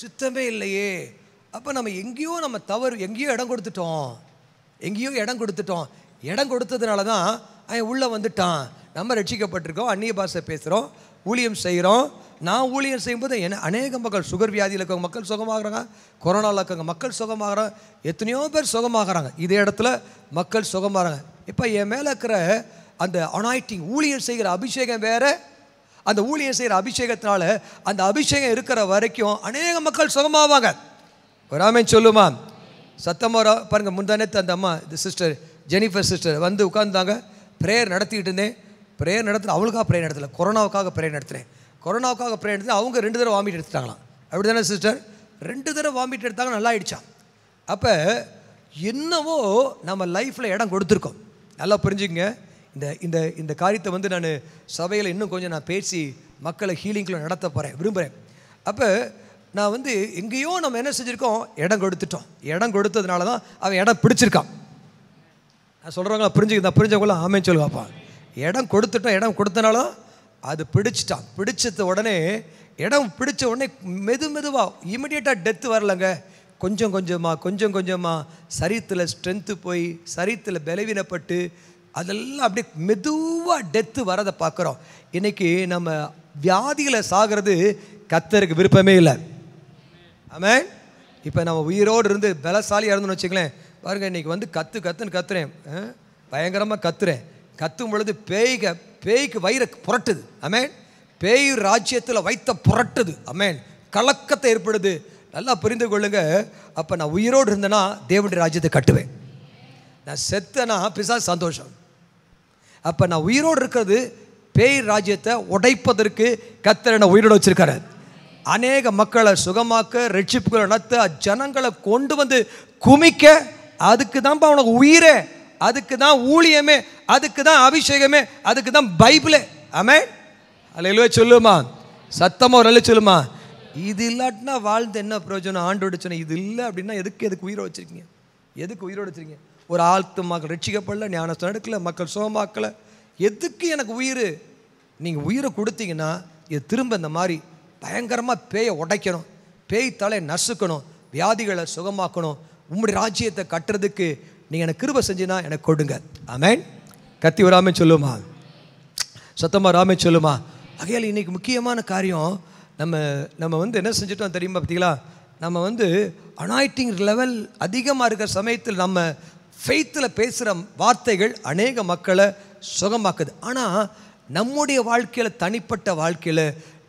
சுத்தமே இல்லையே அப்போ நம்ம எங்கேயோ நம்ம தவறு எங்கேயோ இடம் கொடுத்துட்டோம் எங்கேயோ இடம் கொடுத்துட்டோம் இடம் கொடுத்ததுனால தான் அவன் உள்ளே வந்துட்டான் நம்ம ரட்சிக்கப்பட்டிருக்கோம் அந்நிய பாஷை பேசுகிறோம் ஊழியம் செய்கிறோம் நான் ஊழியம் செய்யும்போது என்ன அநேக மக்கள் சுகர் வியாதியில் இருக்கவங்க மக்கள் சுகமாகறாங்க கொரோனாவில் இருக்கவங்க மக்கள் சுகமாகறாங்க எத்தனையோ பேர் சுகமாகறாங்க இதே இடத்துல மக்கள் சுகமாகறாங்க இப்போ என் மேலே இருக்கிற அந்த அனாய்டிங் ஊழியம் செய்கிற அபிஷேகம் வேறு அந்த ஊழியம் செய்கிற அபிஷேகத்தினால அந்த அபிஷேகம் இருக்கிற வரைக்கும் அநேக மக்கள் சுகமாவாங்க வராமே சொல்லுமா சத்தமாக பாருங்கள் முந்தானத்து அந்த அம்மா இந்த சிஸ்டர் ஜெனிஃபர் சிஸ்டர் வந்து உட்காந்தாங்க ப்ரேயர் நடத்திக்கிட்டு இருந்தேன் ப்ரேயர் நடத்துல அவளுக்காக ப்ரேயர் நடத்தல கொரோனாவுக்காக ப்ரேயர் நடத்துகிறேன் கொரோனாவுக்காக ப்ரேயர் நடத்தி அவங்க ரெண்டு தடவை வாமிட் எடுத்துட்டாங்களாம் அப்படி தானே சிஸ்டர் ரெண்டு தடவை வாமிட் எடுத்தாங்க நல்லா ஆயிடுச்சா அப்போ என்னவோ நம்ம லைஃப்பில் இடம் கொடுத்துருக்கோம் நல்லா புரிஞ்சுங்க இந்த இந்த இந்த காரியத்தை வந்து நான் சபையில் இன்னும் கொஞ்சம் நான் பேசி மக்களை ஹீலிங்கில் நடத்த போகிறேன் விரும்புகிறேன் அப்போ நான் வந்து எங்கேயோ நம்ம என்ன செஞ்சுருக்கோம் இடம் கொடுத்துட்டோம் இடம் கொடுத்ததுனால தான் அவன் இடம் பிடிச்சிருக்கான் நான் சொல்கிறவங்களா புரிஞ்சுக்க புரிஞ்சவங்களாம் ஆமே சொல்லுவாப்பா இடம் கொடுத்துட்டோம் இடம் கொடுத்தனாலும் அது பிடிச்சிட்டான் பிடிச்சது உடனே இடம் பிடிச்ச உடனே மெது மெதுவாக இமிடியேட்டாக டெத்து வரலங்க கொஞ்சம் கொஞ்சமாக கொஞ்சம் கொஞ்சமாக சரீரத்தில் ஸ்ட்ரென்த்து போய் சரீரத்தில் பலவீனப்பட்டு அதெல்லாம் அப்படியே மெதுவாக டெத்து வரதை பார்க்குறோம் இன்றைக்கி நம்ம வியாதியில் சாகிறது கத்தருக்கு விருப்பமே இல்லை ஆமாம் இப்போ நம்ம உயிரோடு இருந்து பலசாலி இறந்துன்னு வச்சுக்கலேன் பாருங்கள் இன்றைக்கி வந்து கற்று கற்றுன்னு கத்துறேன் பயங்கரமாக கத்துறேன் கத்தும் பொழுது பேய்க பேய்க்கு வயிறு புரட்டுது அமேன் பேய் ராஜ்யத்தில் வைத்த புரட்டுது அமேன் கலக்கத்தை ஏற்படுது நல்லா புரிந்து கொள்ளுங்க அப்போ நான் உயிரோடு இருந்தேன்னா தேவனுடைய ராஜ்யத்தை கட்டுவேன் நான் செத்தனா பிசா சந்தோஷம் அப்போ நான் உயிரோடு இருக்கிறது பேய் ராஜ்யத்தை உடைப்பதற்கு கத்தரனை உயிரோடு வச்சிருக்காரு அநேக மக்களை சுகமாக்க ரட்சிப்புகளை நடத்த ஜனங்களை கொண்டு வந்து குமிக்க அதுக்கு தான்ப்பா உனக்கு உயிரே அதுக்கு தான் ஊழியமே அதுக்கு தான் அபிஷேகமே அதுக்கு தான் பைபிளே ஆமே அலையிலுவே சொல்லுமா சத்தமாக ஒரு சொல்லுமா இது இல்லாட்டினா வாழ்ந்து என்ன பிரயோஜனம் ஆண்டோட சொன்ன இது இல்லை அப்படின்னா எதுக்கு எதுக்கு உயிரை வச்சுருக்கீங்க எதுக்கு உயிரோடு வச்சுருக்கீங்க ஒரு ஆழ்த்து மக்கள் ரட்சிக்கப்படல ஞானஸ்தம் எடுக்கல மக்கள் சோமாக்கலை எதுக்கு எனக்கு உயிர் நீங்கள் உயிரை கொடுத்தீங்கன்னா இது திரும்ப இந்த மாதிரி பயங்கரமாக பேயை உடைக்கணும் பேய் தலை நசுக்கணும் வியாதிகளை சுகமாக்கணும் உம்முடைய ராஜ்யத்தை கட்டுறதுக்கு நீங்கள் எனக்கு கிருப செஞ்சுனா எனக்கு கொடுங்க ஆமேன் கத்தி வராமல் சொல்லுமா சத்தமாக ராமே சொல்லுமா ஆகையால் இன்றைக்கி முக்கியமான காரியம் நம்ம நம்ம வந்து என்ன செஞ்சுட்டோம் தெரியுமா பார்த்தீங்களா நம்ம வந்து அனாய்டிங் லெவல் அதிகமாக இருக்கிற சமயத்தில் நம்ம ஃபெய்த்தில் பேசுகிற வார்த்தைகள் அநேக மக்களை சுகமாக்குது ஆனால் நம்முடைய வாழ்க்கையில் தனிப்பட்ட வாழ்க்கையில்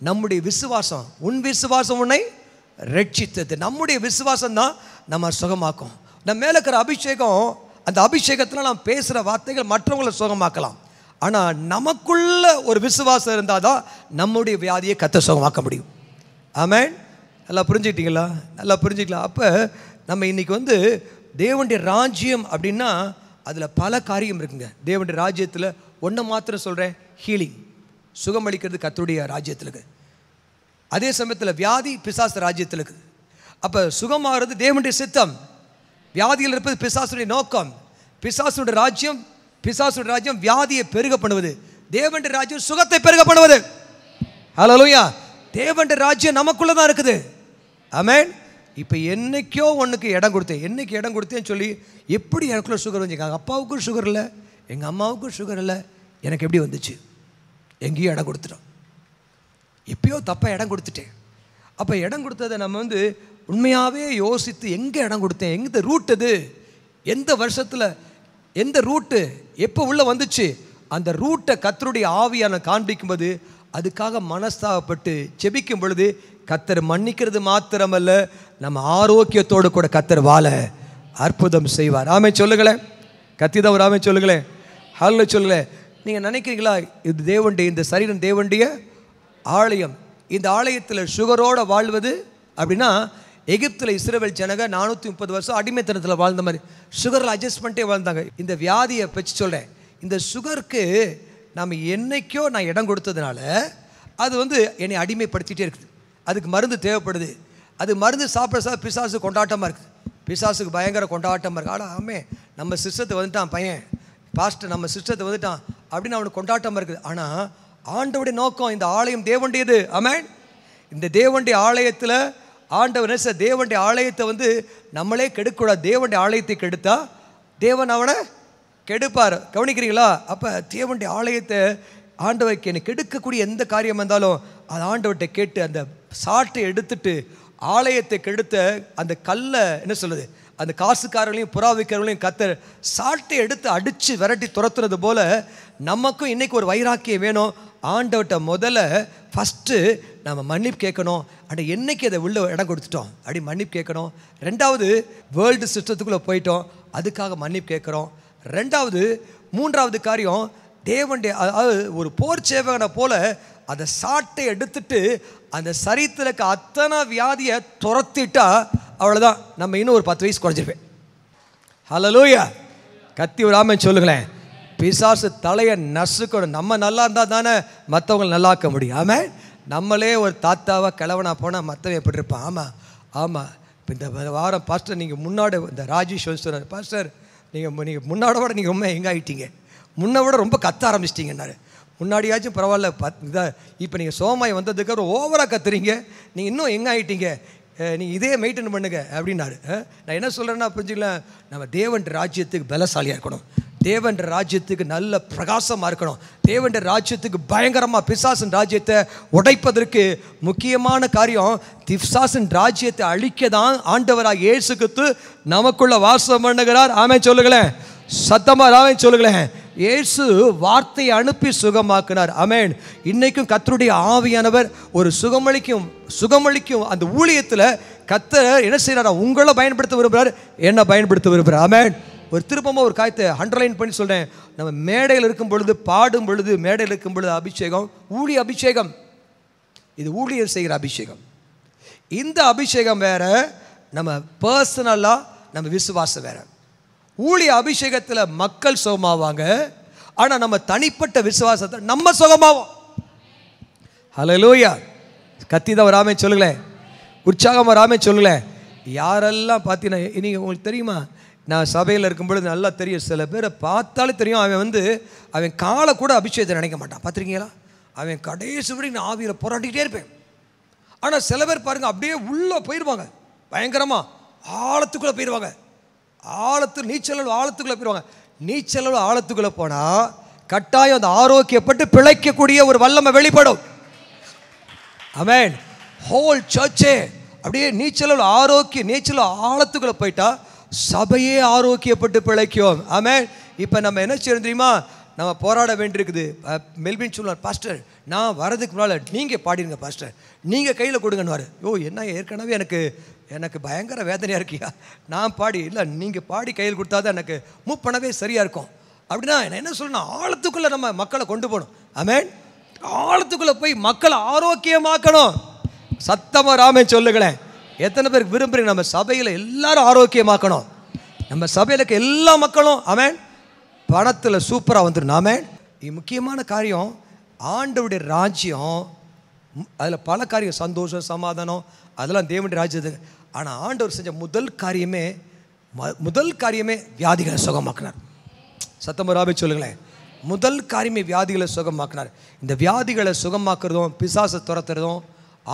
நம்முடைய விசுவாசம் உன் விசுவாசம் உன்னை ரட்சித்தது நம்முடைய விசுவாசம் தான் நம்ம சுகமாக்கும் நம்ம மேலே இருக்கிற அபிஷேகம் அந்த அபிஷேகத்தில் நாம் பேசுகிற வார்த்தைகள் மற்றவங்களை சுகமாக்கலாம் ஆனால் நமக்குள்ள ஒரு விசுவாசம் இருந்தால் தான் நம்முடைய வியாதியை கத்த சுகமாக்க முடியும் ஆமேன் நல்லா புரிஞ்சுக்கிட்டீங்களா நல்லா புரிஞ்சுக்கலாம் அப்போ நம்ம இன்னைக்கு வந்து தேவனுடைய ராஜ்யம் அப்படின்னா அதில் பல காரியம் இருக்குங்க தேவனுடைய ராஜ்யத்தில் ஒன்றை மாத்திரம் சொல்கிறேன் ஹீலிங் சுகமளிக்கிறது கத்துடைய ராஜ்யத்தில் இருக்குது அதே சமயத்தில் வியாதி பிசாசு ராஜ்யத்தில் இருக்குது அப்போ சுகமாகிறது தேவனுடைய சித்தம் வியாதியில் இருப்பது பிசாசுடைய நோக்கம் பிசாசுடைய ராஜ்யம் பிசாசுடைய ராஜ்யம் வியாதியை பெருக பண்ணுவது தேவண்ட ராஜ்யம் சுகத்தை பெருக பண்ணுவது ஹலோயா தேவண்ட ராஜ்யம் நமக்குள்ளே தான் இருக்குது அமேன் இப்போ என்றைக்கோ ஒன்றுக்கு இடம் கொடுத்தேன் என்றைக்கு இடம் கொடுத்தேன்னு சொல்லி எப்படி எனக்குள்ளே சுகர் வந்துச்சு எங்கள் அப்பாவுக்கும் சுகர் இல்லை எங்கள் அம்மாவுக்கும் சுகர் இல்லை எனக்கு எப்படி வந்துச்சு எங்கேயும் இடம் கொடுத்துட்டோம் எப்பயோ தப்பாக இடம் கொடுத்துட்டேன் அப்போ இடம் கொடுத்ததை நம்ம வந்து உண்மையாகவே யோசித்து எங்கே இடம் கொடுத்தேன் எங்கே ரூட் அது எந்த வருஷத்தில் எந்த ரூட்டு எப்போ உள்ளே வந்துச்சு அந்த ரூட்டை கத்தருடைய ஆவியான காண்பிக்கும்போது அதுக்காக மனஸ்தாபப்பட்டு செபிக்கும் பொழுது கத்தர் மன்னிக்கிறது மாத்திரமல்ல நம்ம ஆரோக்கியத்தோடு கூட கத்தர் வாழ அற்புதம் செய்வார் ஆமே சொல்லுங்களேன் கத்திதான் ஒரு ஆமே சொல்லுங்களேன் ஹலோ சொல்லுங்களேன் நீங்கள் நினைக்கிறீங்களா இது தேவண்டிய இந்த சரீரம் தேவண்டிய ஆலயம் இந்த ஆலயத்தில் சுகரோடு வாழ்வது அப்படின்னா எகிப்தில் இஸ்ரேவேல் ஜனக நானூற்றி முப்பது வருஷம் அடிமைத்தனத்தில் வாழ்ந்த மாதிரி சுகரில் அட்ஜஸ்ட் பண்ணிட்டே வாழ்ந்தாங்க இந்த வியாதியை பற்றி சொல்கிறேன் இந்த சுகருக்கு நம்ம என்றைக்கோ நான் இடம் கொடுத்ததுனால அது வந்து என்னை அடிமைப்படுத்திகிட்டே இருக்குது அதுக்கு மருந்து தேவைப்படுது அது மருந்து சாப்பிட சாப்பிட பிசாசு கொண்டாட்டமாக இருக்குது பிசாசுக்கு பயங்கர கொண்டாட்டமாக இருக்குது ஆனால் ஆமே நம்ம சிஸ்டத்தை வந்துட்டான் பையன் பாஸ்டர் நம்ம சிஸ்டத்தை வந்துட்டான் அப்படின்னு அவனுக்கு கொண்டாட்டமாக இருக்குது ஆனால் ஆண்டவுடைய நோக்கம் இந்த ஆலயம் தேவண்டியது அமேன் இந்த தேவண்டிய ஆலயத்தில் ஆண்டவர் என்ன தேவனுடைய ஆலயத்தை வந்து நம்மளே கெடுக்கூடாது தேவனுடைய ஆலயத்தை கெடுத்தா தேவன் அவனை கெடுப்பார் கவனிக்கிறீங்களா அப்போ தேவனுடைய ஆலயத்தை ஆண்டவைக்கு என்னை கெடுக்கக்கூடிய எந்த காரியம் இருந்தாலும் அது ஆண்டவர்கிட்ட கேட்டு அந்த சாட்டை எடுத்துட்டு ஆலயத்தை கெடுத்த அந்த கல்லை என்ன சொல்லுது அந்த காசுக்காரர்களையும் புறா விற்கிறவங்களையும் கத்த சாட்டை எடுத்து அடித்து விரட்டி துரத்துறது போல் நமக்கும் இன்றைக்கி ஒரு வைராக்கியம் வேணும் ஆண்டவர்கிட்ட முதல்ல ஃபஸ்ட்டு நம்ம மன்னிப்பு கேட்கணும் அண்ட் என்றைக்கு அதை உள்ள இடம் கொடுத்துட்டோம் அப்படி மன்னிப்பு கேட்கணும் ரெண்டாவது வேர்ல்டு சிஸ்டத்துக்குள்ளே போயிட்டோம் அதுக்காக மன்னிப்பு கேட்குறோம் ரெண்டாவது மூன்றாவது காரியம் தேவனுடைய அதாவது ஒரு போர் சேவகனை போல் அந்த சாட்டை எடுத்துட்டு அந்த சரீரத்தில் அத்தனை வியாதியை துரத்திட்டா அவ்வளோதான் நம்ம இன்னும் ஒரு பத்து வயசு குறைஞ்சிருப்பேன் ஹலோ லூயா கத்தி விடாமல் சொல்லுங்களேன் பிசாசு தலையை நசுக்கணும் நம்ம நல்லா இருந்தால் தானே மற்றவங்களை நல்லாக்க முடியும் ஆமாம் நம்மளே ஒரு தாத்தாவாக கிழவனாக போனால் மற்றவன் எப்படி இருப்பான் ஆமாம் ஆமாம் இப்போ இந்த வாரம் பாஸ்டர் நீங்கள் முன்னாடி இந்த ராஜேஷ் சொன்னார் பாஸ்டர் நீங்கள் நீங்கள் முன்னாடோட நீங்கள் ரொம்ப எங்கே ஆகிட்டீங்க முன்ன விட ரொம்ப கத்த ஆரம்பிச்சிட்டிங்கன்னாரு முன்னாடியாச்சும் பரவாயில்ல பத் இதாக இப்போ நீங்கள் சோமாய் வந்ததுக்கு ஓவராக கத்துறீங்க நீங்கள் இன்னும் எங்கே ஆகிட்டீங்க நீங்கள் இதே மெயின்டைன் பண்ணுங்க அப்படின்னாரு நான் என்ன சொல்கிறேன்னா புரிஞ்சுக்கலாம் நம்ம தேவன் ராஜ்யத்துக்கு பலசாலியாக இருக்கணும் தேவன்ற ராஜ்யத்துக்கு நல்ல பிரகாசமாக இருக்கணும் தேவன்ற ராஜ்யத்துக்கு பயங்கரமாக பிசாசன் ராஜ்யத்தை உடைப்பதற்கு முக்கியமான காரியம் பிசாசன் ராஜ்யத்தை அழிக்க தான் ஆண்டவராக இயேசுக்குத்து நமக்குள்ள வாசம் பண்ணுகிறார் ஆமே சொல்லுங்களேன் சத்தமாக ஆமே சொல்லுங்களேன் இயேசு வார்த்தையை அனுப்பி சுகமாக்கினார் அமேன் இன்னைக்கும் கத்தருடைய ஆவியானவர் ஒரு சுகமளிக்கும் சுகமளிக்கும் அந்த ஊழியத்தில் கத்தர் என்ன செய்கிறாரா உங்களை பயன்படுத்த விரும்புகிறார் என்ன பயன்படுத்த விரும்புகிறார் அமேன் ஒரு திருப்பமாக ஒரு காயத்தை அண்டர்லைன் பண்ணி சொல்கிறேன் நம்ம மேடையில் இருக்கும் பொழுது பாடும் பொழுது மேடையில் இருக்கும் பொழுது அபிஷேகம் ஊழி அபிஷேகம் இது ஊழியர் செய்கிற அபிஷேகம் இந்த அபிஷேகம் வேறு நம்ம பர்சனலாக நம்ம விசுவாசம் வேறு ஊழிய அபிஷேகத்தில் மக்கள் சுகமாவாங்க ஆனால் நம்ம தனிப்பட்ட விசுவாசத்தை நம்ம சுகமாவோம் ஹலோ லூயா கத்தி தான் ராமே சொல்லுங்களேன் உற்சாகமாக ராமே சொல்லுங்களேன் யாரெல்லாம் பார்த்தீங்கன்னா நீங்கள் உங்களுக்கு தெரியுமா நான் சபையில் இருக்கும்பொழுது நல்லா தெரியும் சில பேரை பார்த்தாலே தெரியும் அவன் வந்து அவன் காலை கூட அபிஷேகத்தை நினைக்க மாட்டான் பார்த்துருக்கீங்களா அவன் கடைசி வரைக்கும் நான் ஆவியில் போராட்டிக்கிட்டே இருப்பேன் ஆனால் சில பேர் பாருங்கள் அப்படியே உள்ளே போயிடுவாங்க பயங்கரமாக ஆழத்துக்குள்ளே போயிடுவாங்க ஆழத்து நீச்சல் ஆழத்துக்குள்ளே போயிடுவாங்க நீச்சல் ஆழத்துக்குள்ளே போனால் கட்டாயம் அந்த ஆரோக்கியப்பட்டு பிழைக்கக்கூடிய ஒரு வல்லமை வெளிப்படும் அமேன் ஹோல் சர்ச்சே அப்படியே நீச்சல் ஆரோக்கிய நீச்சல் ஆழத்துக்குள்ளே போயிட்டா சபையே ஆரோக்கியப்பட்டு பிழைக்கும் ஆமே இப்போ நம்ம என்ன செய்யணும் தெரியுமா நம்ம போராட வேண்டியிருக்குது மெல்பின் சொல்லுவார் பாஸ்டர் நான் வரதுக்கு முன்னால் நீங்கள் பாடிடுங்க பாஸ்டர் நீங்கள் கையில் கொடுங்கன்னு ஓ என்ன ஏற்கனவே எனக்கு எனக்கு பயங்கர வேதனையாக இருக்கியா நான் பாடி இல்லை நீங்கள் பாடி கையில் கொடுத்தா தான் எனக்கு மூவ் பண்ணவே சரியாக இருக்கும் அப்படின்னா என்ன சொல்லணும் ஆழத்துக்குள்ளே நம்ம மக்களை கொண்டு போகணும் ஆமேன் ஆழத்துக்குள்ளே போய் மக்களை ஆரோக்கியமாக்கணும் சத்தமாக ராமே சொல்லுங்களேன் எத்தனை பேருக்கு விரும்புகிறீங்க நம்ம சபையில் எல்லாரும் ஆரோக்கியமாக்கணும் நம்ம சபையில் இருக்க எல்லா மக்களும் அவன் பணத்தில் சூப்பராக வந்துடணும் ஆமேன் முக்கியமான காரியம் ஆண்டவுடைய ராஜ்யம் அதில் பல காரியம் சந்தோஷம் சமாதானம் அதெல்லாம் தேவனுடைய ராஜ்யது ஆனால் ஆண்டவர் செஞ்ச முதல் காரியமே முதல் காரியமே வியாதிகளை சுகமாக்கினார் சத்தமராபே சொல்லுங்களேன் முதல் காரியமே வியாதிகளை சுகமாக்குனார் இந்த வியாதிகளை சுகமாக்குறதும் பிசாசை துரத்துறதும்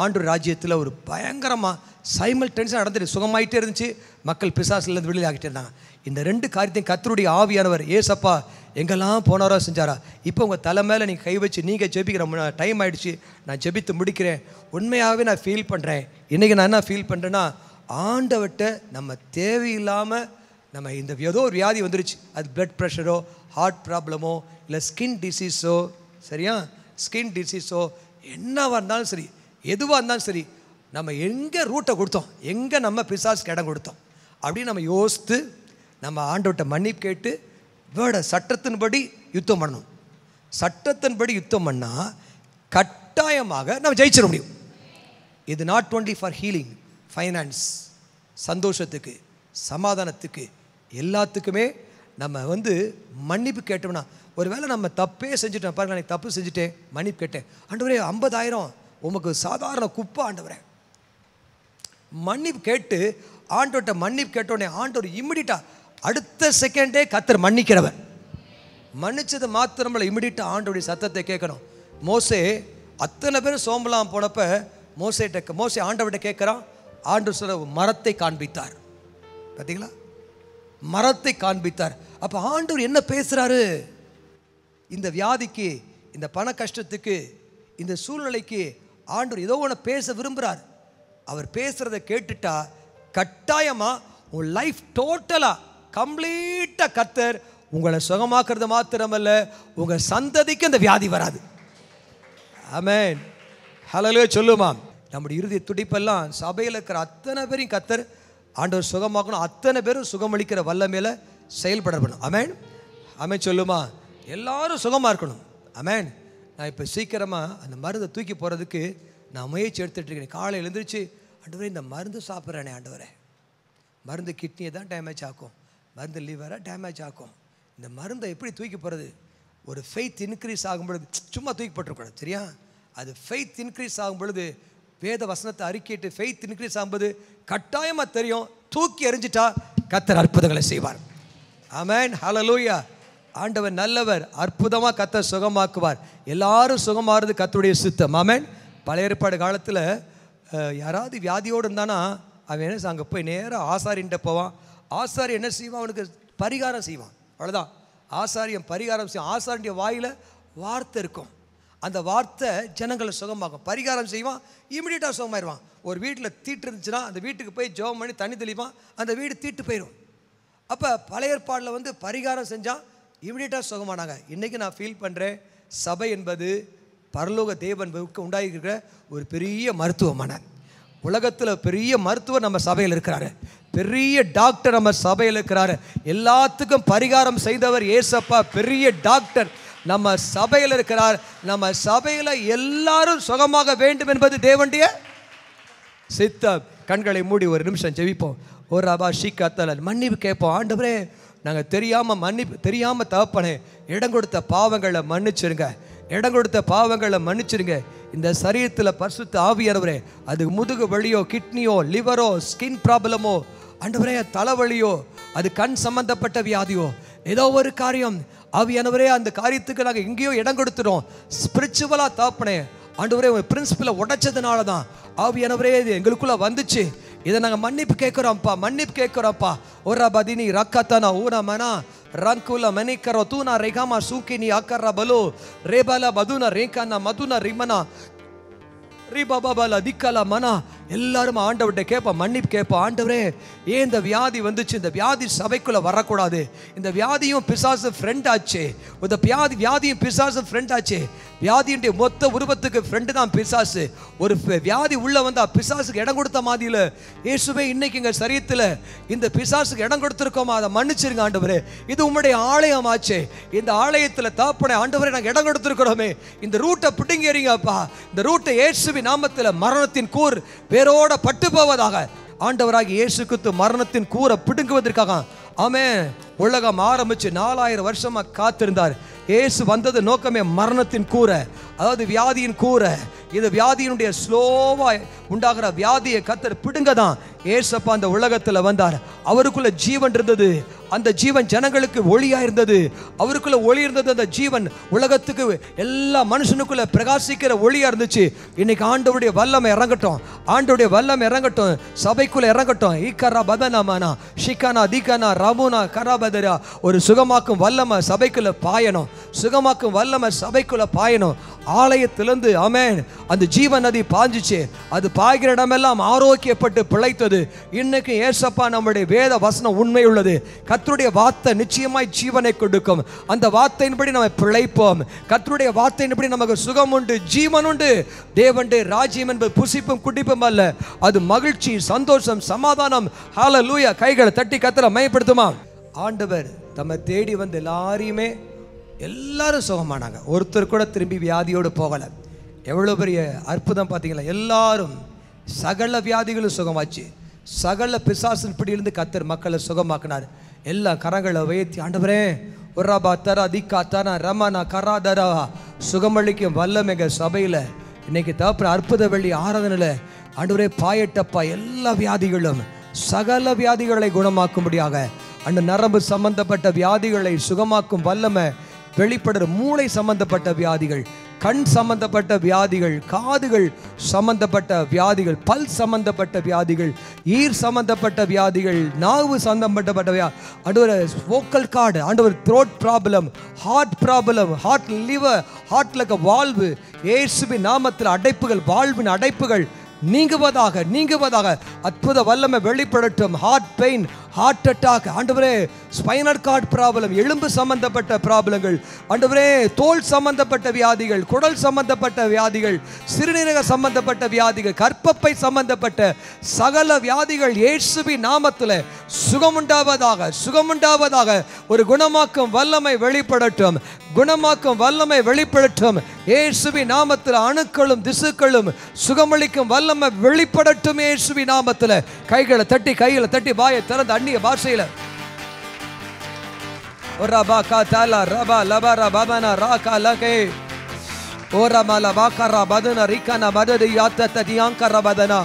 ஆண்டு ராஜ்யத்தில் ஒரு பயங்கரமாக சைமல் டென்ஷன் நடந்துட்டு சுகமாயிட்டே இருந்துச்சு மக்கள் பிசாசிலேருந்து வெளியில் ஆகிட்டே இருந்தாங்க இந்த ரெண்டு காரியத்தையும் கத்தருடைய ஆவியானவர் ஏசப்பா எங்கெல்லாம் போனாரோ செஞ்சாரா இப்போ உங்கள் தலை மேலே நீங்கள் கை வச்சு நீங்கள் ஜெபிக்கிற டைம் ஆகிடுச்சு நான் ஜெபித்து முடிக்கிறேன் உண்மையாகவே நான் ஃபீல் பண்ணுறேன் இன்றைக்கி நான் என்ன ஃபீல் பண்ணுறேன்னா ஆண்டவட்ட நம்ம தேவையில்லாமல் நம்ம இந்த ஏதோ ஒரு வியாதி வந்துருச்சு அது பிளட் ப்ரெஷரோ ஹார்ட் ப்ராப்ளமோ இல்லை ஸ்கின் டிசீஸோ சரியா ஸ்கின் டிசீஸோ என்னவாக இருந்தாலும் சரி எதுவாக இருந்தாலும் சரி நம்ம எங்கே ரூட்டை கொடுத்தோம் எங்கே நம்ம பிசாசுக்கு இடம் கொடுத்தோம் அப்படின்னு நம்ம யோசித்து நம்ம ஆண்டோட்ட மன்னிப்பு கேட்டு வேட சட்டத்தின்படி யுத்தம் பண்ணணும் சட்டத்தின்படி யுத்தம் பண்ணால் கட்டாயமாக நம்ம ஜெயிச்சிட முடியும் இது not only for healing finance சந்தோஷத்துக்கு சமாதானத்துக்கு எல்லாத்துக்குமே நம்ம வந்து மன்னிப்பு கேட்டோம்னா ஒருவேளை நம்ம தப்பே செஞ்சுட்டோம் பாருங்க நான் தப்பு செஞ்சுட்டேன் மன்னிப்பு கேட்டேன் ஆண்டவரே ஐம்பதாயிரம் உமக்கு சாதாரண குப்பை ஆண்டவரே மன்னிப்பு கேட்டு ஆண்டோட்ட மன்னிப்பு கேட்டோடனே ஆண்டவர் இம்மிடியட்டாக அடுத்த செகண்டே கத்தர் மன்னிக்கிறவர் மன்னிச்சது மாத்திரமில்ல இம்மிடியட்டாக ஆண்டோடைய சத்தத்தை கேட்கணும் மோசே அத்தனை பேர் சோம்பலாம் போனப்போ மோசேட்ட மோசே ஆண்டவர்கிட்ட கேட்குறான் ஆண்டு சொல்ல மரத்தை காண்பித்தார் பார்த்தீங்களா மரத்தை காண்பித்தார் அப்போ ஆண்டவர் என்ன பேசுகிறாரு இந்த வியாதிக்கு இந்த பண கஷ்டத்துக்கு இந்த சூழ்நிலைக்கு ஆண்டவர் ஏதோ ஒன்று பேச விரும்புகிறார் அவர் பேசுகிறத கேட்டுட்டா கட்டாயமாக உன் லைஃப் டோட்டலாக கம்ப்ளீட்டாக கத்தர் உங்களை சுகமாக்குறது மாத்திரமல்ல உங்கள் சந்ததிக்கு அந்த வியாதி வராது ஆமேன் ஹலோ சொல்லுமா நம்முடைய இறுதி துடிப்பெல்லாம் சபையில் இருக்கிற அத்தனை பேரையும் கத்தர் ஆண்டவர் சுகமாக்கணும் அத்தனை பேரும் சுகமளிக்கிற வல்லமையில் வேணும் அமேன் அமேன் சொல்லுமா எல்லாரும் சுகமாக இருக்கணும் அமேன் நான் இப்போ சீக்கிரமாக அந்த மருந்தை தூக்கி போகிறதுக்கு நான் முயற்சி எடுத்துகிட்ருக்கேன் காலை எழுந்திரிச்சு ஆண்டவரே இந்த மருந்து சாப்பிட்றேனே ஆண்டவரே மருந்து கிட்னியை தான் டேமேஜ் ஆக்கும் மருந்து லீவராக டேமேஜ் ஆக்கும் இந்த மருந்தை எப்படி தூக்கி போகிறது ஒரு ஃபெய்த் இன்க்ரீஸ் ஆகும் பொழுது சும்மா தூக்கி போட்டுருக்கணும் சரியா அது ஃபெய்த் இன்க்ரீஸ் ஆகும் பொழுது வேத வசனத்தை அறிக்கையிட்டு ஃபெய்த் இன்க்ரீஸ் ஆகும்போது கட்டாயமாக தெரியும் தூக்கி எறிஞ்சிட்டா கத்தர் அற்புதங்களை செய்வார் ஆமேன் ஹலலூயா ஆண்டவர் நல்லவர் அற்புதமாக கத்த சுகமாக்குவார் எல்லாரும் சுகமாகிறது கத்துடைய சித்தம் ஆமேன் பழைய ஏற்பாடு காலத்தில் யாராவது வியாதியோடு இருந்தானா அவன் என்ன அங்கே போய் நேராக ஆசாரின்ட்ட போவான் ஆசாரி என்ன செய்வான் அவனுக்கு பரிகாரம் செய்வான் அவ்வளோதான் ஆசாரியம் பரிகாரம் செய்வான் ஆசாரிய வாயில் வார்த்தை இருக்கும் அந்த வார்த்தை ஜனங்களை சுகமாகும் பரிகாரம் செய்வான் இமீடியட்டாக சுகமாயிடுவான் ஒரு வீட்டில் தீட்டு இருந்துச்சுன்னா அந்த வீட்டுக்கு போய் ஜோம் பண்ணி தண்ணி தெளிவான் அந்த வீடு தீட்டு போயிடும் அப்போ பழைய ஏற்பாடில் வந்து பரிகாரம் செஞ்சான் இமீடியட்டாக சுகமானாங்க இன்றைக்கி நான் ஃபீல் பண்ணுறேன் சபை என்பது பரலோக தேவன்புக்கு உண்டாகிருக்கிற ஒரு பெரிய மருத்துவமனை உலகத்தில் பெரிய மருத்துவர் நம்ம சபையில் இருக்கிறாரு பெரிய டாக்டர் நம்ம சபையில் இருக்கிறாரு எல்லாத்துக்கும் பரிகாரம் செய்தவர் ஏசப்பா பெரிய டாக்டர் நம்ம சபையில் இருக்கிறார் நம்ம சபையில் எல்லாரும் சுகமாக வேண்டும் என்பது தேவண்டிய சித்த கண்களை மூடி ஒரு நிமிஷம் ஜெபிப்போம் ஒரு அபா ஷீ கத்தலன் மன்னிப்பு கேட்போம் ஆண்டவரே நாங்கள் தெரியாமல் மன்னிப்பு தெரியாமல் தகப்பனே இடம் கொடுத்த பாவங்களை மன்னிச்சிருங்க இடம் கொடுத்த பாவங்களை மன்னிச்சிருங்க இந்த சரீரத்தில் பரிசுத்த ஆவியறவரே அது முதுகு வழியோ கிட்னியோ லிவரோ ஸ்கின் ப்ராப்ளமோ அண்டவரே தலைவலியோ அது கண் சம்பந்தப்பட்ட வியாதியோ ஏதோ ஒரு காரியம் ஆவியானவரே அந்த காரியத்துக்கு நாங்கள் எங்கேயோ இடம் கொடுத்துடும் ஸ்பிரிச்சுவலாக தாப்பினேன் ஆண்டவரே உங்கள் பிரின்சிபலை உடைச்சதுனால தான் ஆவியானவரே இது எங்களுக்குள்ளே வந்துச்சு இதை நாங்கள் மன்னிப்பு கேட்குறோம்ப்பா மன்னிப்பு கேட்குறோம்ப்பா ஒரு பதினி ரக்கத்தனா ஊனமனா ರಂಕುಲ ரேகாமா சூக்கி நீ ಸೂಕಿನಿ ಅಕರ ரே பல ಮಧುನ ರೇಖಾನ மதுன ரிமனா ரி பாபா பாலா திக்கல மனா எல்லாரும் ஆண்டவர்கிட்ட கேட்போம் மன்னிப்பு கேட்போம் ஆண்டவரே ஏன் இந்த வியாதி வந்துச்சு இந்த வியாதி சபைக்குள்ளே வரக்கூடாது இந்த வியாதியும் பிசாசு ஃப்ரெண்ட் ஆச்சு இந்த வியாதி வியாதியும் பிசாசு ஃப்ரெண்ட் ஆச்சு வியாதியுடைய மொத்த உருவத்துக்கு ஃப்ரெண்டு தான் பிசாசு ஒரு வியாதி உள்ளே வந்தால் பிசாசுக்கு இடம் கொடுத்த மாதிரியில் இயேசுவே இன்னைக்கு எங்கள் சரீரத்தில் இந்த பிசாசுக்கு இடம் கொடுத்துருக்கோமா அதை மன்னிச்சிருங்க ஆண்டவரே இது உங்களுடைய ஆலயமாச்சே இந்த ஆலயத்தில் தாப்பனை ஆண்டவரை நாங்கள் இடம் கொடுத்துருக்கிறோமே இந்த ரூட்டை பிடுங்கிறீங்கப்பா இந்த ரூட்டை இயேசுவி நாமத்தில் மரணத்தின் கூர் வேரோட பட்டு போவதாக ஆண்டவராகி இயேசு மரணத்தின் கூரை பிடுங்குவதற்காக ஆமே உலகம் ஆரம்பித்து நாலாயிரம் வருஷமாக காத்திருந்தார் ஏசு வந்தது நோக்கமே மரணத்தின் கூரை அதாவது வியாதியின் கூரை இது வியாதியினுடைய ஸ்லோவாக உண்டாகிற வியாதியை கத்தர் பிடுங்க தான் ஏசப்பா அந்த உலகத்தில் வந்தார் அவருக்குள்ள ஜீவன் இருந்தது அந்த ஜீவன் ஜனங்களுக்கு ஒளியாக இருந்தது அவருக்குள்ள ஒளி இருந்தது அந்த ஜீவன் உலகத்துக்கு எல்லா மனுஷனுக்குள்ள பிரகாசிக்கிற ஒளியாக இருந்துச்சு இன்னைக்கு ஆண்டவுடைய வல்லமை இறங்கட்டும் ஆண்டோடைய வல்லமை இறங்கட்டும் சபைக்குள்ள இறங்கட்டும் ஈக்கரா பதனாமானா ஷிகானா தீகானா ரமுனா கராப வல்லமை ஒரு சுகமாக்கும் வல்லம சபைக்குள்ள பாயணும் சுகமாக்கும் வல்லம சபைக்குள்ள பாயணும் ஆலயத்திலிருந்து அமேன் அந்த ஜீவ நதி பாஞ்சிச்சு அது பாய்கிற இடமெல்லாம் ஆரோக்கியப்பட்டு பிழைத்தது இன்னைக்கு ஏசப்பா நம்முடைய வேத வசனம் உண்மை உள்ளது கத்தருடைய வார்த்தை நிச்சயமாய் ஜீவனை கொடுக்கும் அந்த வார்த்தையின்படி நம்ம பிழைப்போம் கத்தருடைய வார்த்தையின்படி நமக்கு சுகம் உண்டு ஜீவன் உண்டு தேவனுடைய ராஜ்யம் என்பது புசிப்பும் குடிப்பும் அல்ல அது மகிழ்ச்சி சந்தோஷம் சமாதானம் ஹால லூயா கைகளை தட்டி கத்தரை மயப்படுத்துமா ஆண்டவர் தம்மை தேடி வந்து எல்லாரையுமே எல்லாரும் சுகமானாங்க ஒருத்தர் கூட திரும்பி வியாதியோடு போகலை எவ்வளோ பெரிய அற்புதம் பார்த்தீங்களா எல்லாரும் சகல வியாதிகளும் சுகமாச்சு சகல பிசாசின் பிடியிலிருந்து கத்தர் மக்களை சுகமாக்கினார் எல்லா கரங்களை உயர்த்தி ஆண்டவரே உர்ராபா தரா திக்கா தரா ரமனா கரா தரா சுகமளிக்கும் வல்லம் எங்கள் சபையில் இன்னைக்கு தப்புற அற்புத வெள்ளி ஆராதனையில் ஆண்டவரே பாயட்டப்பா எல்லா வியாதிகளும் சகல வியாதிகளை குணமாக்கும்படியாக அந்த நரம்பு சம்பந்தப்பட்ட வியாதிகளை சுகமாக்கும் வல்லமை வெளிப்படுற மூளை சம்பந்தப்பட்ட வியாதிகள் கண் சம்பந்தப்பட்ட வியாதிகள் காதுகள் சம்பந்தப்பட்ட வியாதிகள் பல் சம்பந்தப்பட்ட வியாதிகள் ஈர் சம்பந்தப்பட்ட வியாதிகள் நாவு சம்பந்தப்பட்ட வியா ஆண்டவர் வோக்கல் கார்டு ஒரு throat problem heart problem heart liver ஹார்ட்ல இருக்க வாழ்வு ஏசுபி நாமத்தில் அடைப்புகள் வாழ்வின் அடைப்புகள் நீங்குவதாக நீங்குவதாக அற்புத வல்லமை வெளிப்படட்டும் ஹார்ட் பெயின் ஹார்ட் அட்டாக் ஆண்டவரே ஸ்பைனல் கார்டு ப்ராப்ளம் எலும்பு சம்பந்தப்பட்ட ப்ராப்ளங்கள் ஆண்டவரே தோல் சம்பந்தப்பட்ட வியாதிகள் குடல் சம்பந்தப்பட்ட வியாதிகள் சிறுநீரக சம்பந்தப்பட்ட வியாதிகள் கற்பப்பை சம்பந்தப்பட்ட சகல வியாதிகள் ஏசுபி நாமத்தில் சுகமுண்டாவதாக சுகமுண்டாவதாக ஒரு குணமாக்கும் வல்லமை வெளிப்படட்டும் குணமாக்கும் வல்லமை வெளிப்படட்டும் ஏசுபி நாமத்தில் அணுக்களும் திசுக்களும் சுகமளிக்கும் வல்லமை வெளிப்படட்டும் ஏசுபி நாமத்தில் கைகளை தட்டி கைகளை தட்டி வாயை திறந்து அந்நிய பாஷையில பதன யாத்த பதனா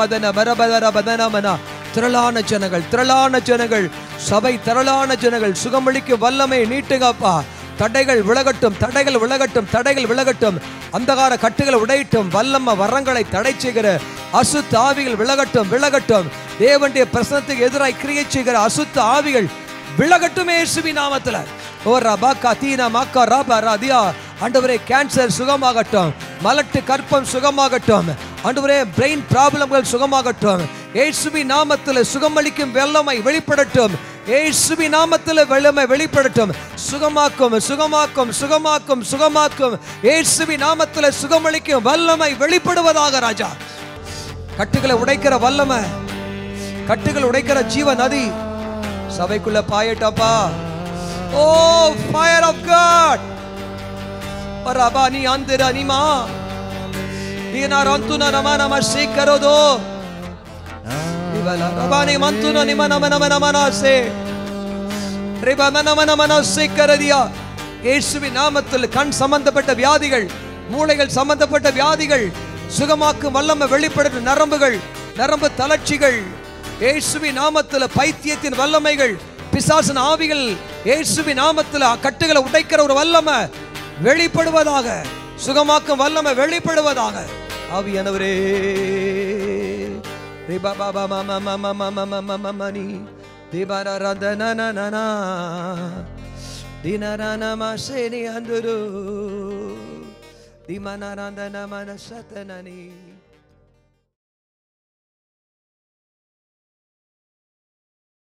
பதன மதன திரளான திரளான ஜனங்கள் சபை திரளான ஜனங்கள் சுகமளிக்கு வல்லமை நீட்டுங்கப்பா தடைகள் விலகட்டும் தடைகள் விலகட்டும் தடைகள் விலகட்டும் அந்தகார கட்டுகளை உடையட்டும் வல்லம்ம வரங்களை தடை செய்கிற அசுத்த ஆவிகள் விலகட்டும் விலகட்டும் தேவனுடைய பிரசனத்துக்கு எதிராக கிரியை செய்கிற அசுத்த ஆவிகள் விலகட்டும் இயேசுவி நாமத்தில் ஓ மாக்கா கேன்சர் சுகமாகட்டும் மலட்டு கற்பம் சுகமாகட்டும் ஆண்டவரே பிரெயின் ப்ராப்ளம்கள் சுகமாகட்டும் இயேசுவி நாமத்தில் சுகமளிக்கும் வெள்ளமை வெளிப்படட்டும் ஏசுபி நாமத்தில் வல்லமை வெளிப்படட்டும் சுகமாக்கும் சுகமாக்கும் சுகமாக்கும் சுகமாக்கும் ஏசுபி நாமத்தில் சுகமளிக்கும் வல்லமை வெளிப்படுவதாக ராஜா கட்டுகளை உடைக்கிற வல்லமை கட்டுகள் உடைக்கிற ஜீவ நதி சபைக்குள்ள பாயட்டாப்பா ஓ ஃபயர் ஆஃப் காட் பரபா நீ ஆந்திரா நீமா நீ நான் ரந்து நமா நம சீக்கரோதோ நாமத்தில் கண் சம்பந்தப்பட்ட வியாதிகள் மூளைகள் சம்பந்தப்பட்ட வியாதிகள் சுகமாக்கும் வல்லமை வெளிப்படுத்தும் நரம்புகள் நரம்பு தளர்ச்சிகள் இயேசுவின் நாமத்தில் பைத்தியத்தின் வல்லமைகள் பிசாசன் ஆவிகள் இயேசுவின் நாமத்தில் கட்டுகளை உடைக்கிற ஒரு வல்லமை வெளிப்படுவதாக சுகமாக்கும் வல்லமை வெளிப்படுவதாக ஆவியானவரே Reba baba mama mama mama mama mama ni. Debara randa na na na na. Dinara na maseni anduru. Dimana randa na mana